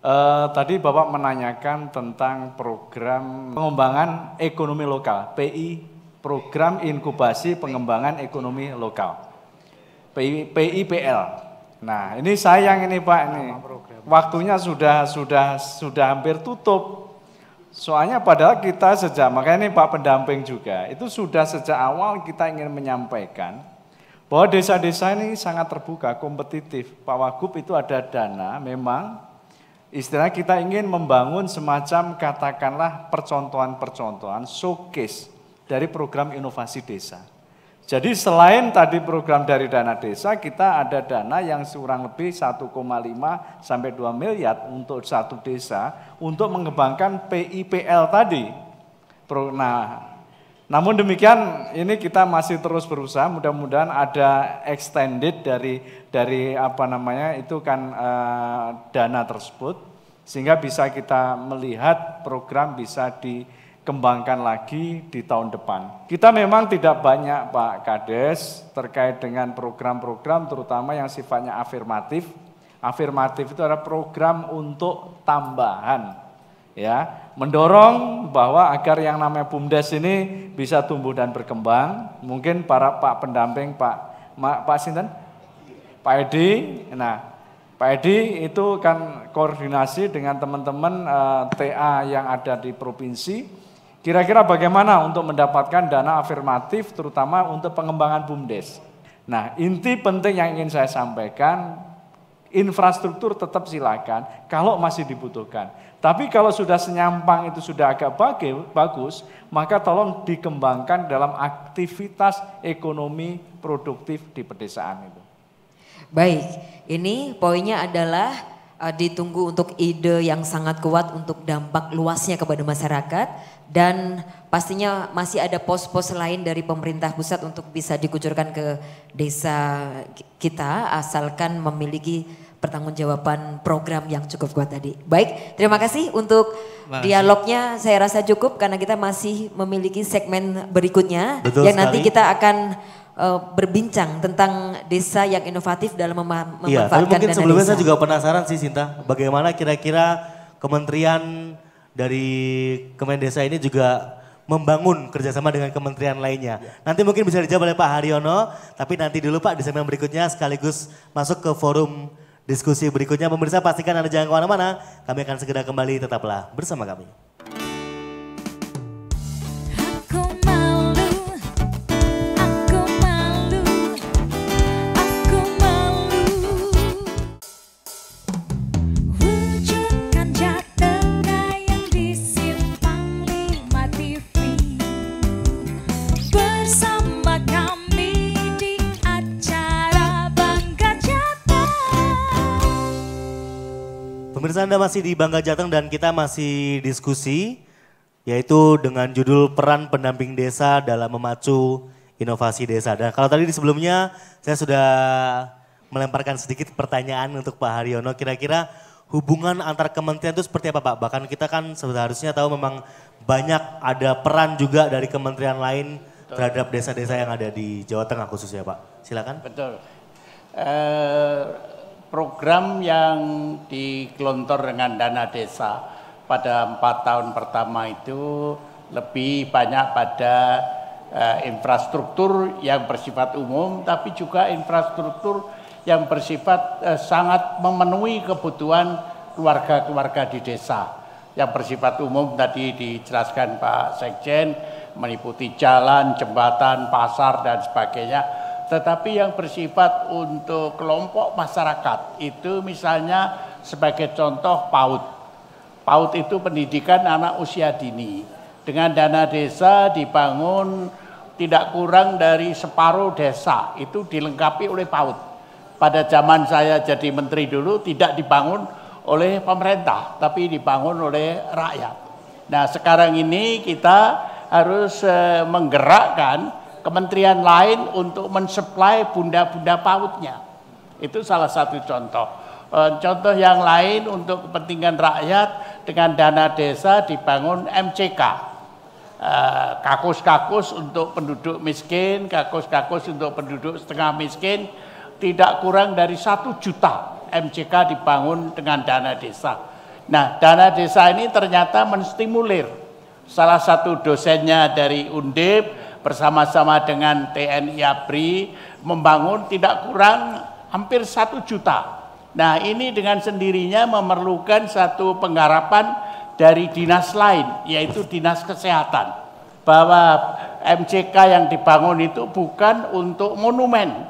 Uh, eh, tadi Bapak menanyakan tentang program pengembangan ekonomi lokal, PI Program Inkubasi Pengembangan Ekonomi Lokal. PIPL. Nah, ini sayang ini Pak ini. Waktunya sudah sudah sudah hampir tutup. Soalnya padahal kita sejak makanya ini Pak pendamping juga itu sudah sejak awal kita ingin menyampaikan bahwa desa-desa ini sangat terbuka, kompetitif. Pak Wagub itu ada dana memang istilah kita ingin membangun semacam katakanlah percontohan-percontohan showcase dari program inovasi desa. Jadi selain tadi program dari dana desa, kita ada dana yang kurang lebih 1,5 sampai 2 miliar untuk satu desa untuk mengembangkan PIPL tadi. Nah, namun demikian ini kita masih terus berusaha. Mudah-mudahan ada extended dari dari apa namanya itu kan e, dana tersebut sehingga bisa kita melihat program bisa di kembangkan lagi di tahun depan. Kita memang tidak banyak Pak Kades terkait dengan program-program terutama yang sifatnya afirmatif. Afirmatif itu adalah program untuk tambahan ya, mendorong bahwa agar yang namanya BUMDes ini bisa tumbuh dan berkembang. Mungkin para Pak pendamping Pak Ma, Pak Sinten Pak Edi. Nah, Pak Edi itu kan koordinasi dengan teman-teman uh, TA yang ada di provinsi Kira-kira bagaimana untuk mendapatkan dana afirmatif terutama untuk pengembangan BUMDes? Nah, inti penting yang ingin saya sampaikan, infrastruktur tetap silakan kalau masih dibutuhkan. Tapi kalau sudah senyampang itu sudah agak bagus, maka tolong dikembangkan dalam aktivitas ekonomi produktif di pedesaan itu. Baik, ini poinnya adalah eh, ditunggu untuk ide yang sangat kuat untuk dampak luasnya kepada masyarakat dan pastinya masih ada pos-pos lain dari pemerintah pusat untuk bisa dikucurkan ke desa kita asalkan memiliki pertanggungjawaban program yang cukup kuat tadi. Baik, terima kasih untuk Makasih. dialognya. Saya rasa cukup karena kita masih memiliki segmen berikutnya Betul yang sekali. nanti kita akan uh, berbincang tentang desa yang inovatif dalam mem memanfaatkan iya, tapi mungkin sebelumnya desa. saya juga penasaran sih Sinta, bagaimana kira-kira Kementerian dari Kemendesa ini juga membangun kerjasama dengan kementerian lainnya. Ya. Nanti mungkin bisa dijawab oleh Pak Haryono, tapi nanti dulu Pak di segmen berikutnya sekaligus masuk ke forum diskusi berikutnya. Pemirsa pastikan Anda jangan kemana-mana, kami akan segera kembali tetaplah bersama kami. Anda masih di Bangga Jateng dan kita masih diskusi yaitu dengan judul peran pendamping desa dalam memacu inovasi desa. Dan kalau tadi di sebelumnya saya sudah melemparkan sedikit pertanyaan untuk Pak Haryono kira-kira hubungan antar kementerian itu seperti apa Pak? Bahkan kita kan seharusnya tahu memang banyak ada peran juga dari kementerian lain Betul. terhadap desa-desa yang ada di Jawa Tengah khususnya Pak. Silakan. Betul. Uh, program yang dikelontor dengan dana desa pada empat tahun pertama itu lebih banyak pada uh, infrastruktur yang bersifat umum, tapi juga infrastruktur yang bersifat uh, sangat memenuhi kebutuhan keluarga-keluarga di desa. Yang bersifat umum tadi dijelaskan Pak Sekjen, meliputi jalan, jembatan, pasar, dan sebagainya tetapi yang bersifat untuk kelompok masyarakat itu misalnya sebagai contoh PAUD. PAUD itu pendidikan anak usia dini. Dengan dana desa dibangun tidak kurang dari separuh desa itu dilengkapi oleh PAUD. Pada zaman saya jadi menteri dulu tidak dibangun oleh pemerintah, tapi dibangun oleh rakyat. Nah, sekarang ini kita harus eh, menggerakkan kementerian lain untuk mensuplai bunda-bunda pautnya. Itu salah satu contoh. Eh, contoh yang lain untuk kepentingan rakyat dengan dana desa dibangun MCK. Eh, kakus-kakus untuk penduduk miskin, kakus-kakus untuk penduduk setengah miskin, tidak kurang dari satu juta MCK dibangun dengan dana desa. Nah, dana desa ini ternyata menstimulir salah satu dosennya dari Undip bersama-sama dengan TNI APRI membangun tidak kurang hampir satu juta. Nah ini dengan sendirinya memerlukan satu penggarapan dari dinas lain yaitu dinas kesehatan bahwa MCK yang dibangun itu bukan untuk monumen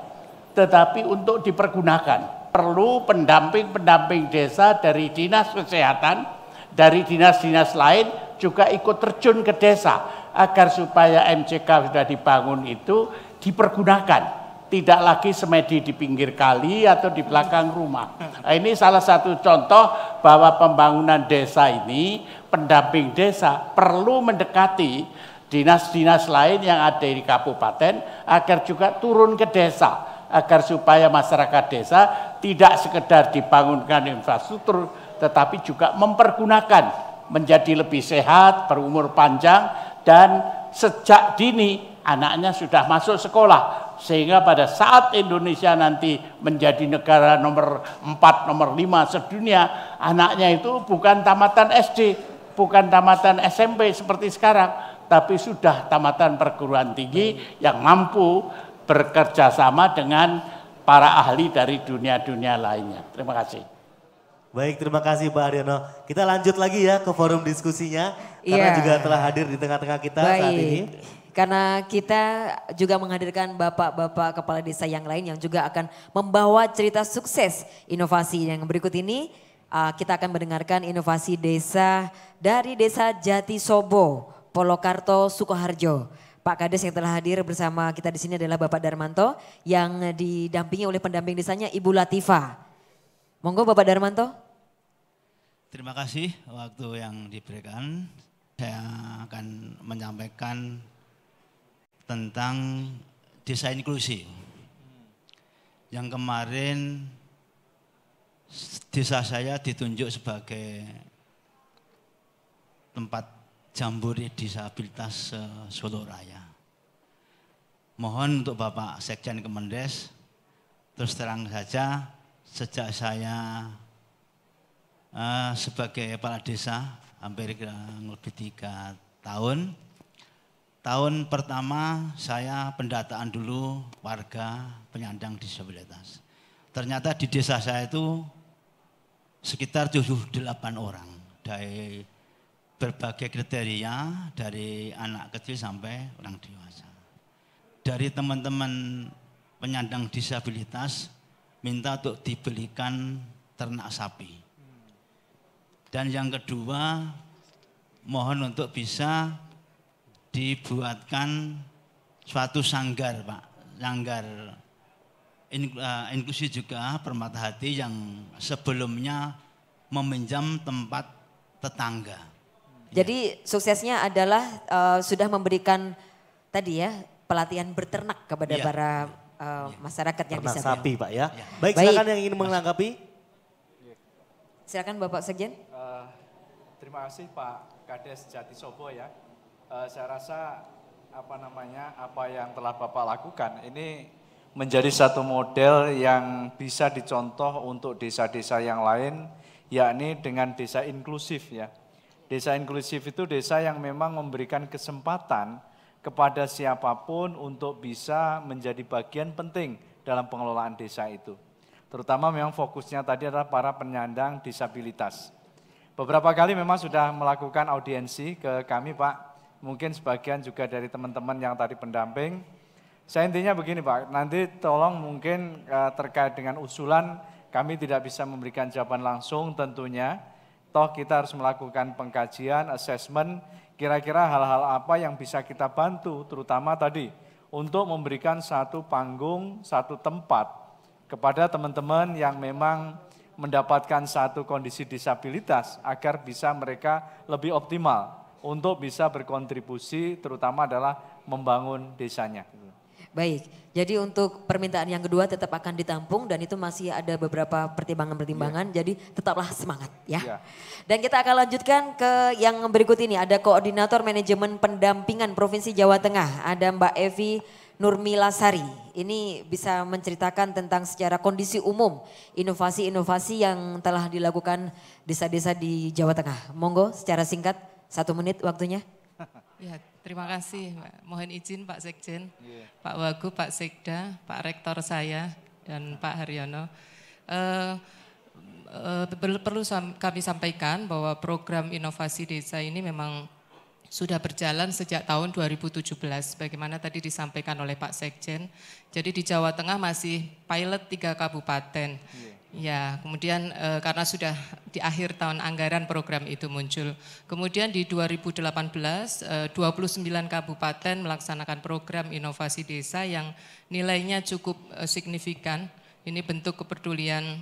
tetapi untuk dipergunakan. Perlu pendamping-pendamping desa dari dinas kesehatan, dari dinas-dinas lain juga ikut terjun ke desa agar supaya MCK sudah dibangun itu dipergunakan. Tidak lagi semedi di pinggir kali atau di belakang rumah. Nah, ini salah satu contoh bahwa pembangunan desa ini, pendamping desa perlu mendekati dinas-dinas lain yang ada di kabupaten agar juga turun ke desa agar supaya masyarakat desa tidak sekedar dibangunkan infrastruktur tetapi juga mempergunakan menjadi lebih sehat, berumur panjang dan sejak dini anaknya sudah masuk sekolah sehingga pada saat Indonesia nanti menjadi negara nomor 4, nomor 5 sedunia, anaknya itu bukan tamatan SD, bukan tamatan SMP seperti sekarang, tapi sudah tamatan perguruan tinggi yang mampu bekerja sama dengan para ahli dari dunia-dunia lainnya. Terima kasih. Baik, terima kasih Pak Aryono. Kita lanjut lagi ya ke forum diskusinya. Karena yeah. juga telah hadir di tengah-tengah kita Baik. saat ini. Karena kita juga menghadirkan bapak-bapak kepala desa yang lain yang juga akan membawa cerita sukses inovasi yang berikut ini. Uh, kita akan mendengarkan inovasi desa dari desa Jati Sobo, Polokarto, Sukoharjo. Pak Kades yang telah hadir bersama kita di sini adalah Bapak Darmanto yang didampingi oleh pendamping desanya Ibu Latifah. Monggo Bapak Darmanto. Terima kasih waktu yang diberikan. Saya akan menyampaikan tentang desa inklusi. Yang kemarin desa saya ditunjuk sebagai tempat jambore disabilitas eh, Solo Raya. Mohon untuk Bapak Sekjen Kemendes terus terang saja sejak saya uh, sebagai kepala desa hampir kurang lebih tiga tahun. Tahun pertama saya pendataan dulu warga penyandang disabilitas. Ternyata di desa saya itu sekitar 78 orang dari berbagai kriteria dari anak kecil sampai orang dewasa. Dari teman-teman penyandang disabilitas minta untuk dibelikan ternak sapi. Dan yang kedua, mohon untuk bisa dibuatkan suatu sanggar, Pak. Sanggar eh, inklusi juga permata hati yang sebelumnya meminjam tempat tetangga. Ya. Jadi ya. suksesnya adalah uh, sudah memberikan tadi ya pelatihan berternak kepada ya. para Oh, iya. masyarakat yang bisa sapi Pak ya. ya. Baik, Baik, silakan yang ingin menanggapi. Silakan Bapak Sekjen. Uh, terima kasih Pak Kades Jati Sobo ya. Uh, saya rasa apa namanya apa yang telah Bapak lakukan ini menjadi satu model yang bisa dicontoh untuk desa-desa yang lain yakni dengan desa inklusif ya. Desa inklusif itu desa yang memang memberikan kesempatan kepada siapapun untuk bisa menjadi bagian penting dalam pengelolaan desa itu. Terutama memang fokusnya tadi adalah para penyandang disabilitas. Beberapa kali memang sudah melakukan audiensi ke kami Pak, mungkin sebagian juga dari teman-teman yang tadi pendamping. Saya intinya begini Pak, nanti tolong mungkin eh, terkait dengan usulan kami tidak bisa memberikan jawaban langsung tentunya, toh kita harus melakukan pengkajian, assessment Kira-kira hal-hal apa yang bisa kita bantu, terutama tadi untuk memberikan satu panggung, satu tempat kepada teman-teman yang memang mendapatkan satu kondisi disabilitas agar bisa mereka lebih optimal untuk bisa berkontribusi terutama adalah membangun desanya. Baik, jadi untuk permintaan yang kedua tetap akan ditampung dan itu masih ada beberapa pertimbangan-pertimbangan. Ya. Jadi tetaplah semangat ya. ya. Dan kita akan lanjutkan ke yang berikut ini. Ada Koordinator Manajemen Pendampingan Provinsi Jawa Tengah, ada Mbak Evi Nurmila Sari. Ini bisa menceritakan tentang secara kondisi umum inovasi-inovasi yang telah dilakukan desa-desa di Jawa Tengah. Monggo secara singkat, satu menit waktunya. Ya, Terima kasih, Mbak. Mohon izin Pak Sekjen, yeah. Pak Wagu, Pak Sekda, Pak Rektor saya, dan Pak Haryono. Uh, uh, perlu kami sampaikan bahwa program inovasi desa ini memang sudah berjalan sejak tahun 2017 bagaimana tadi disampaikan oleh Pak Sekjen. Jadi di Jawa Tengah masih pilot tiga kabupaten. Yeah. Ya, kemudian e, karena sudah di akhir tahun anggaran program itu muncul. Kemudian di 2018 e, 29 kabupaten melaksanakan program inovasi desa yang nilainya cukup e, signifikan. Ini bentuk kepedulian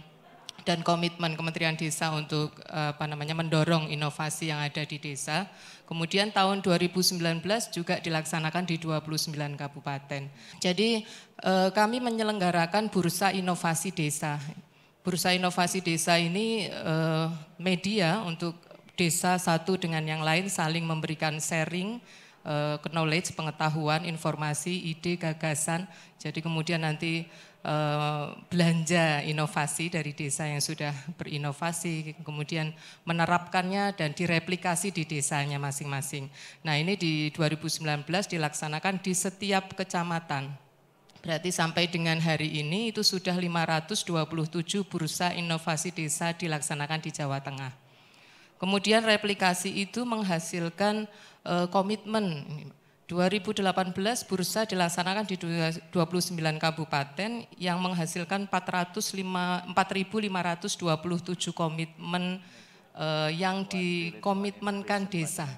dan komitmen Kementerian Desa untuk eh, apa namanya mendorong inovasi yang ada di desa. Kemudian tahun 2019 juga dilaksanakan di 29 kabupaten. Jadi kami menyelenggarakan bursa inovasi desa Bursa Inovasi Desa ini eh, media untuk desa satu dengan yang lain saling memberikan sharing eh, knowledge, pengetahuan, informasi, ide, gagasan. Jadi kemudian nanti eh, belanja inovasi dari desa yang sudah berinovasi, kemudian menerapkannya dan direplikasi di desanya masing-masing. Nah ini di 2019 dilaksanakan di setiap kecamatan Berarti sampai dengan hari ini itu sudah 527 bursa inovasi desa dilaksanakan di Jawa Tengah. Kemudian replikasi itu menghasilkan e, komitmen 2018 bursa dilaksanakan di 29 kabupaten yang menghasilkan 4.527 komitmen e, yang dikomitmenkan desa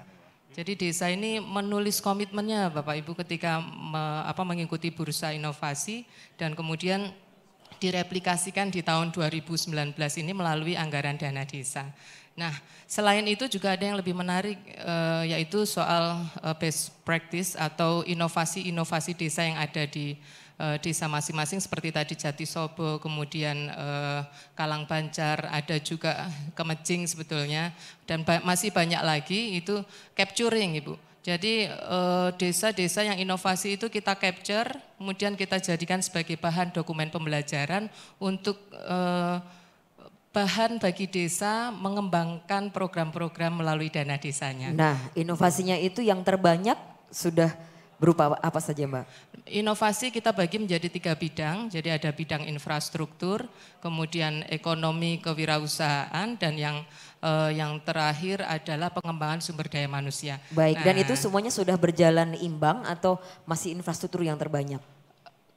jadi desa ini menulis komitmennya Bapak Ibu ketika me, apa, mengikuti bursa inovasi dan kemudian direplikasikan di tahun 2019 ini melalui anggaran dana desa. Nah, selain itu juga ada yang lebih menarik e, yaitu soal e, best practice atau inovasi-inovasi desa yang ada di uh, desa masing-masing seperti tadi Sobo, kemudian uh, eh, Kalang Banjar, ada juga Kemejing sebetulnya dan ba masih banyak lagi itu capturing Ibu. Jadi eh, desa-desa yang inovasi itu kita capture, kemudian kita jadikan sebagai bahan dokumen pembelajaran untuk bahan bagi desa mengembangkan program-program melalui dana desanya. Nah, inovasinya itu yang terbanyak sudah berupa apa saja Mbak? Inovasi kita bagi menjadi tiga bidang, jadi ada bidang infrastruktur, kemudian ekonomi kewirausahaan, dan yang eh, yang terakhir adalah pengembangan sumber daya manusia. Baik, nah, dan itu semuanya sudah berjalan imbang atau masih infrastruktur yang terbanyak?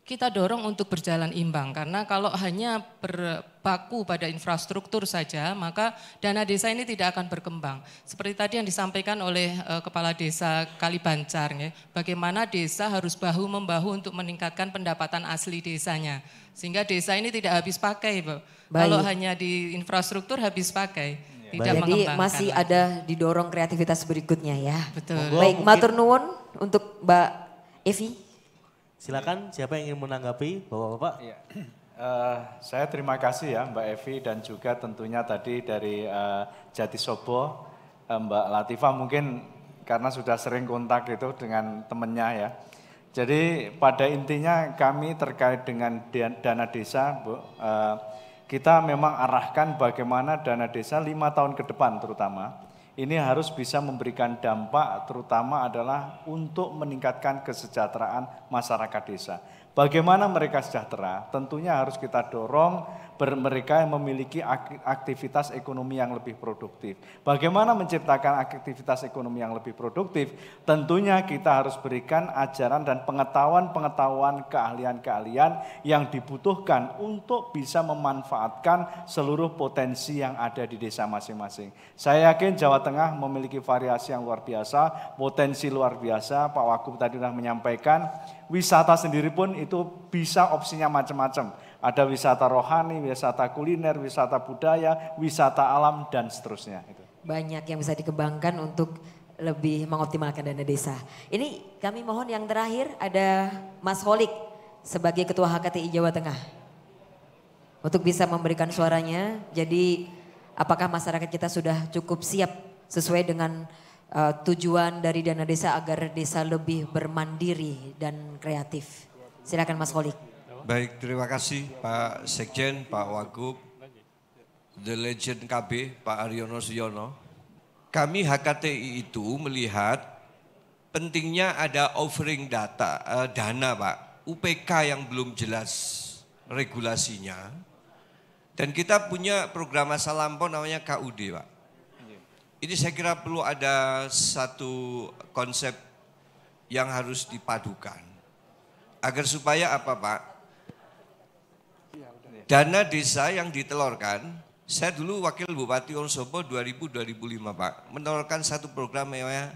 kita dorong untuk berjalan imbang karena kalau hanya berbaku pada infrastruktur saja maka dana desa ini tidak akan berkembang. Seperti tadi yang disampaikan oleh eh, kepala desa Kalibancar ya, bagaimana desa harus bahu membahu untuk meningkatkan pendapatan asli desanya sehingga desa ini tidak habis pakai, Bu. Kalau hanya di infrastruktur habis pakai. Ya. Tidak Jadi masih lagi. ada didorong kreativitas berikutnya ya. Betul. Baik, matur nuwun untuk Mbak Evi. Silakan siapa yang ingin menanggapi Bapak-bapak? Ya. Uh, saya terima kasih ya Mbak Evi dan juga tentunya tadi dari uh, eh, Jati Sobo eh, Mbak Latifa mungkin karena sudah sering kontak itu dengan temennya ya. Jadi pada intinya kami terkait dengan dana desa, Bu, uh, kita memang arahkan bagaimana dana desa lima tahun ke depan terutama ini harus bisa memberikan dampak terutama adalah untuk meningkatkan kesejahteraan masyarakat desa. Bagaimana mereka sejahtera? Tentunya harus kita dorong mereka yang memiliki aktivitas ekonomi yang lebih produktif. Bagaimana menciptakan aktivitas ekonomi yang lebih produktif? Tentunya kita harus berikan ajaran dan pengetahuan-pengetahuan keahlian-keahlian yang dibutuhkan untuk bisa memanfaatkan seluruh potensi yang ada di desa masing-masing. Saya yakin Jawa Tengah memiliki variasi yang luar biasa, potensi luar biasa. Pak Wakub tadi sudah menyampaikan wisata sendiri pun itu bisa opsinya macam-macam. Ada wisata rohani, wisata kuliner, wisata budaya, wisata alam dan seterusnya. Gitu. Banyak yang bisa dikembangkan untuk lebih mengoptimalkan dana desa. Ini kami mohon yang terakhir ada Mas Holik sebagai Ketua HKTI Jawa Tengah untuk bisa memberikan suaranya. Jadi apakah masyarakat kita sudah cukup siap sesuai dengan uh, tujuan dari dana desa agar desa lebih bermandiri dan kreatif? Silakan Mas Holik. Baik, terima kasih Pak Sekjen, Pak Wagub, The Legend KB, Pak Aryono Suyono. Kami HKTI itu melihat pentingnya ada offering data, eh, dana Pak, UPK yang belum jelas regulasinya. Dan kita punya program asal lampau namanya KUD Pak. Ini saya kira perlu ada satu konsep yang harus dipadukan. Agar supaya apa Pak? Dana desa yang ditelorkan saya dulu wakil Bupati Wonosobo 2000-2005 Pak, menelurkan satu program namanya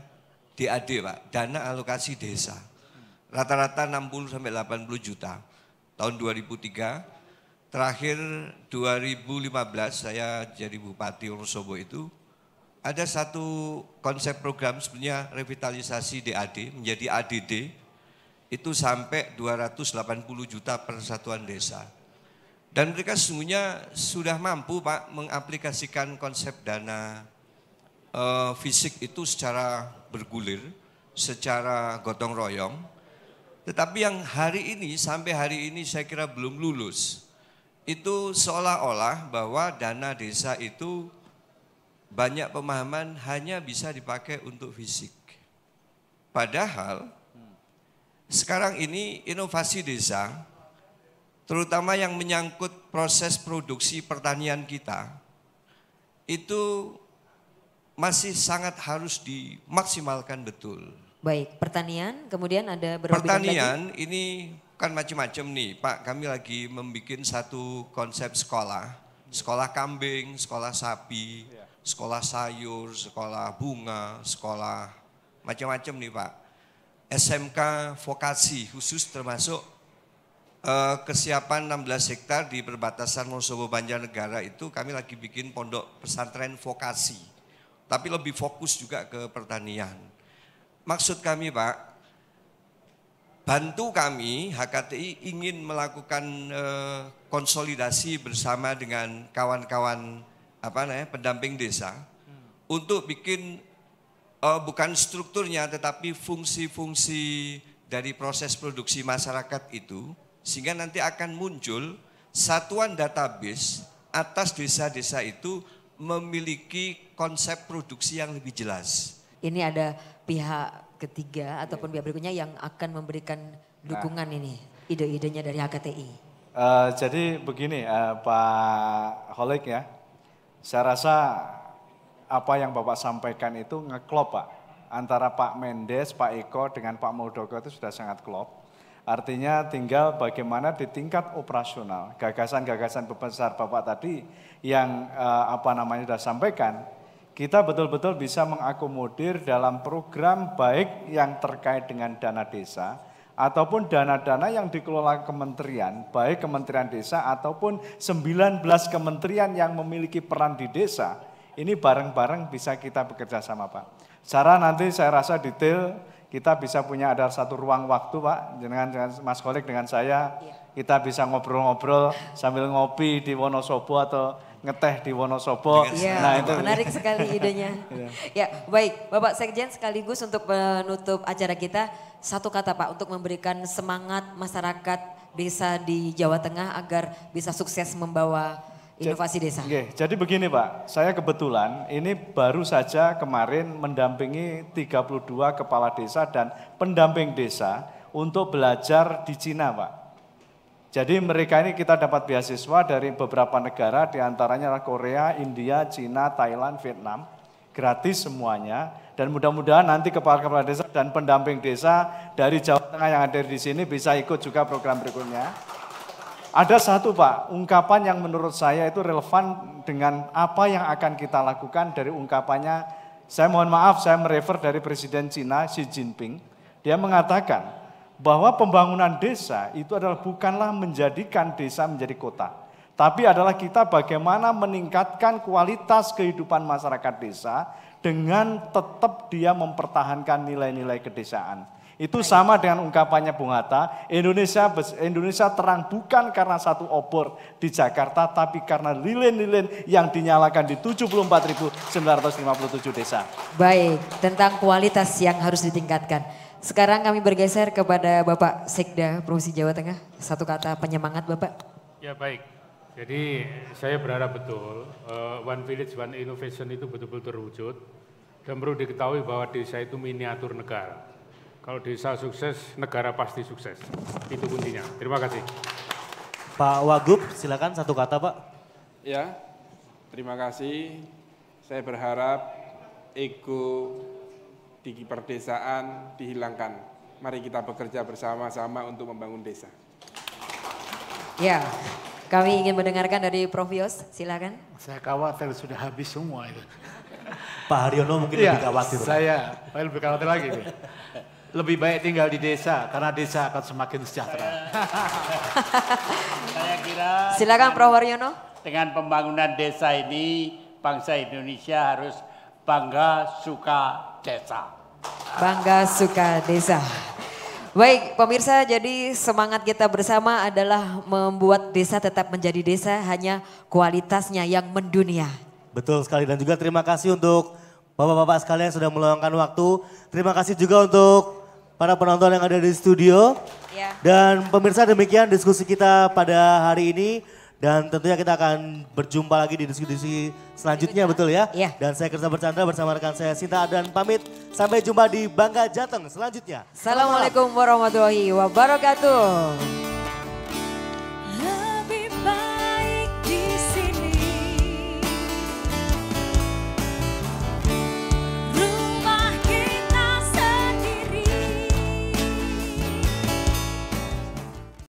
DAD Pak, Dana Alokasi Desa. Rata-rata 60 80 juta. Tahun 2003, terakhir 2015 saya jadi Bupati Wonosobo itu ada satu konsep program sebenarnya revitalisasi DAD menjadi ADD itu sampai 280 juta persatuan desa. Dan mereka sesungguhnya sudah mampu Pak mengaplikasikan konsep dana e, fisik itu secara bergulir, secara gotong royong. Tetapi yang hari ini sampai hari ini saya kira belum lulus. Itu seolah-olah bahwa dana desa itu banyak pemahaman hanya bisa dipakai untuk fisik. Padahal sekarang ini inovasi desa terutama yang menyangkut proses produksi pertanian kita, itu masih sangat harus dimaksimalkan betul. Baik, pertanian, kemudian ada berapa Pertanian lagi? ini kan macam-macam nih Pak, kami lagi membuat satu konsep sekolah. Sekolah kambing, sekolah sapi, iya. sekolah sayur, sekolah bunga, sekolah macam-macam nih Pak. SMK vokasi khusus termasuk Uh, kesiapan 16 hektar di perbatasan Wonosobo Banjarnegara itu kami lagi bikin pondok pesantren vokasi. Tapi lebih fokus juga ke pertanian. Maksud kami Pak, bantu kami HKTI ingin melakukan uh, konsolidasi bersama dengan kawan-kawan apa namanya pendamping desa hmm. untuk bikin uh, bukan strukturnya tetapi fungsi-fungsi dari proses produksi masyarakat itu sehingga nanti akan muncul satuan database atas desa-desa itu memiliki konsep produksi yang lebih jelas. Ini ada pihak ketiga ataupun pihak berikutnya yang akan memberikan dukungan nah. ini, ide-idenya dari HKTI. Uh, eh, jadi begini uh, Pak Holik ya, saya rasa apa yang Bapak sampaikan itu ngeklop Pak. Antara Pak Mendes, Pak Eko dengan Pak Muldoko itu sudah sangat klop. Artinya tinggal bagaimana di tingkat operasional gagasan-gagasan besar Bapak tadi yang eh, apa namanya sudah sampaikan kita betul-betul bisa mengakomodir dalam program baik yang terkait dengan dana desa ataupun dana-dana yang dikelola kementerian, baik kementerian desa ataupun 19 kementerian yang memiliki peran di desa. Ini bareng-bareng bisa kita bekerja sama Pak. Cara nanti saya rasa detail kita bisa punya ada satu ruang waktu Pak dengan, dengan Mas Kolik dengan saya iya. kita bisa ngobrol-ngobrol sambil ngopi di Wonosobo atau ngeteh di Wonosobo. Iya, nah, itu. menarik sekali idenya. ya. ya, baik. Bapak Sekjen sekaligus untuk menutup acara kita, satu kata Pak untuk memberikan semangat masyarakat desa di Jawa Tengah agar bisa sukses membawa Inovasi Desa. Okay. Jadi begini Pak, saya kebetulan ini baru saja kemarin mendampingi 32 kepala desa dan pendamping desa untuk belajar di Cina Pak. Jadi mereka ini kita dapat beasiswa dari beberapa negara diantaranya Korea, India, Cina, Thailand, Vietnam. Gratis semuanya dan mudah-mudahan nanti kepala-kepala desa dan pendamping desa dari Jawa Tengah yang ada di sini bisa ikut juga program berikutnya. Ada satu Pak, ungkapan yang menurut saya itu relevan dengan apa yang akan kita lakukan dari ungkapannya. Saya mohon maaf, saya merefer dari Presiden Cina Xi Jinping. Dia mengatakan bahwa pembangunan desa itu adalah bukanlah menjadikan desa menjadi kota. Tapi adalah kita bagaimana meningkatkan kualitas kehidupan masyarakat desa dengan tetap dia mempertahankan nilai-nilai kedesaan. Itu sama dengan ungkapannya Bung Hatta, Indonesia Indonesia terang bukan karena satu obor di Jakarta, tapi karena lilin-lilin yang dinyalakan di 74.957 desa. Baik, tentang kualitas yang harus ditingkatkan. Sekarang kami bergeser kepada Bapak Sekda Provinsi Jawa Tengah. Satu kata penyemangat Bapak. Ya baik, jadi saya berharap betul uh, One Village One Innovation itu betul-betul terwujud dan perlu diketahui bahwa desa itu miniatur negara. Kalau desa sukses, negara pasti sukses. Itu kuncinya. Terima kasih. Pak Wagub, silakan satu kata Pak. Ya, terima kasih. Saya berharap ego di perdesaan dihilangkan. Mari kita bekerja bersama-sama untuk membangun desa. Ya, kami ingin mendengarkan dari Prof. Yos, silakan. Saya khawatir sudah habis semua itu. Pak Haryono mungkin ya, lebih khawatir. Saya lebih khawatir lagi. Nih. lebih baik tinggal di desa karena desa akan semakin sejahtera. Saya, kira Silakan Prof Waryono. Dengan pembangunan desa ini bangsa Indonesia harus bangga suka desa. Bangga suka desa. Baik, pemirsa, jadi semangat kita bersama adalah membuat desa tetap menjadi desa, hanya kualitasnya yang mendunia. Betul sekali, dan juga terima kasih untuk bapak-bapak sekalian yang sudah meluangkan waktu. Terima kasih juga untuk para penonton yang ada di studio. Ya. Dan pemirsa demikian diskusi kita pada hari ini. Dan tentunya kita akan berjumpa lagi di diskusi selanjutnya betul ya. ya. Dan saya Kirsa Bercandra bersama rekan saya Sinta dan pamit. Sampai jumpa di Bangga Jateng selanjutnya. Assalamualaikum warahmatullahi wabarakatuh.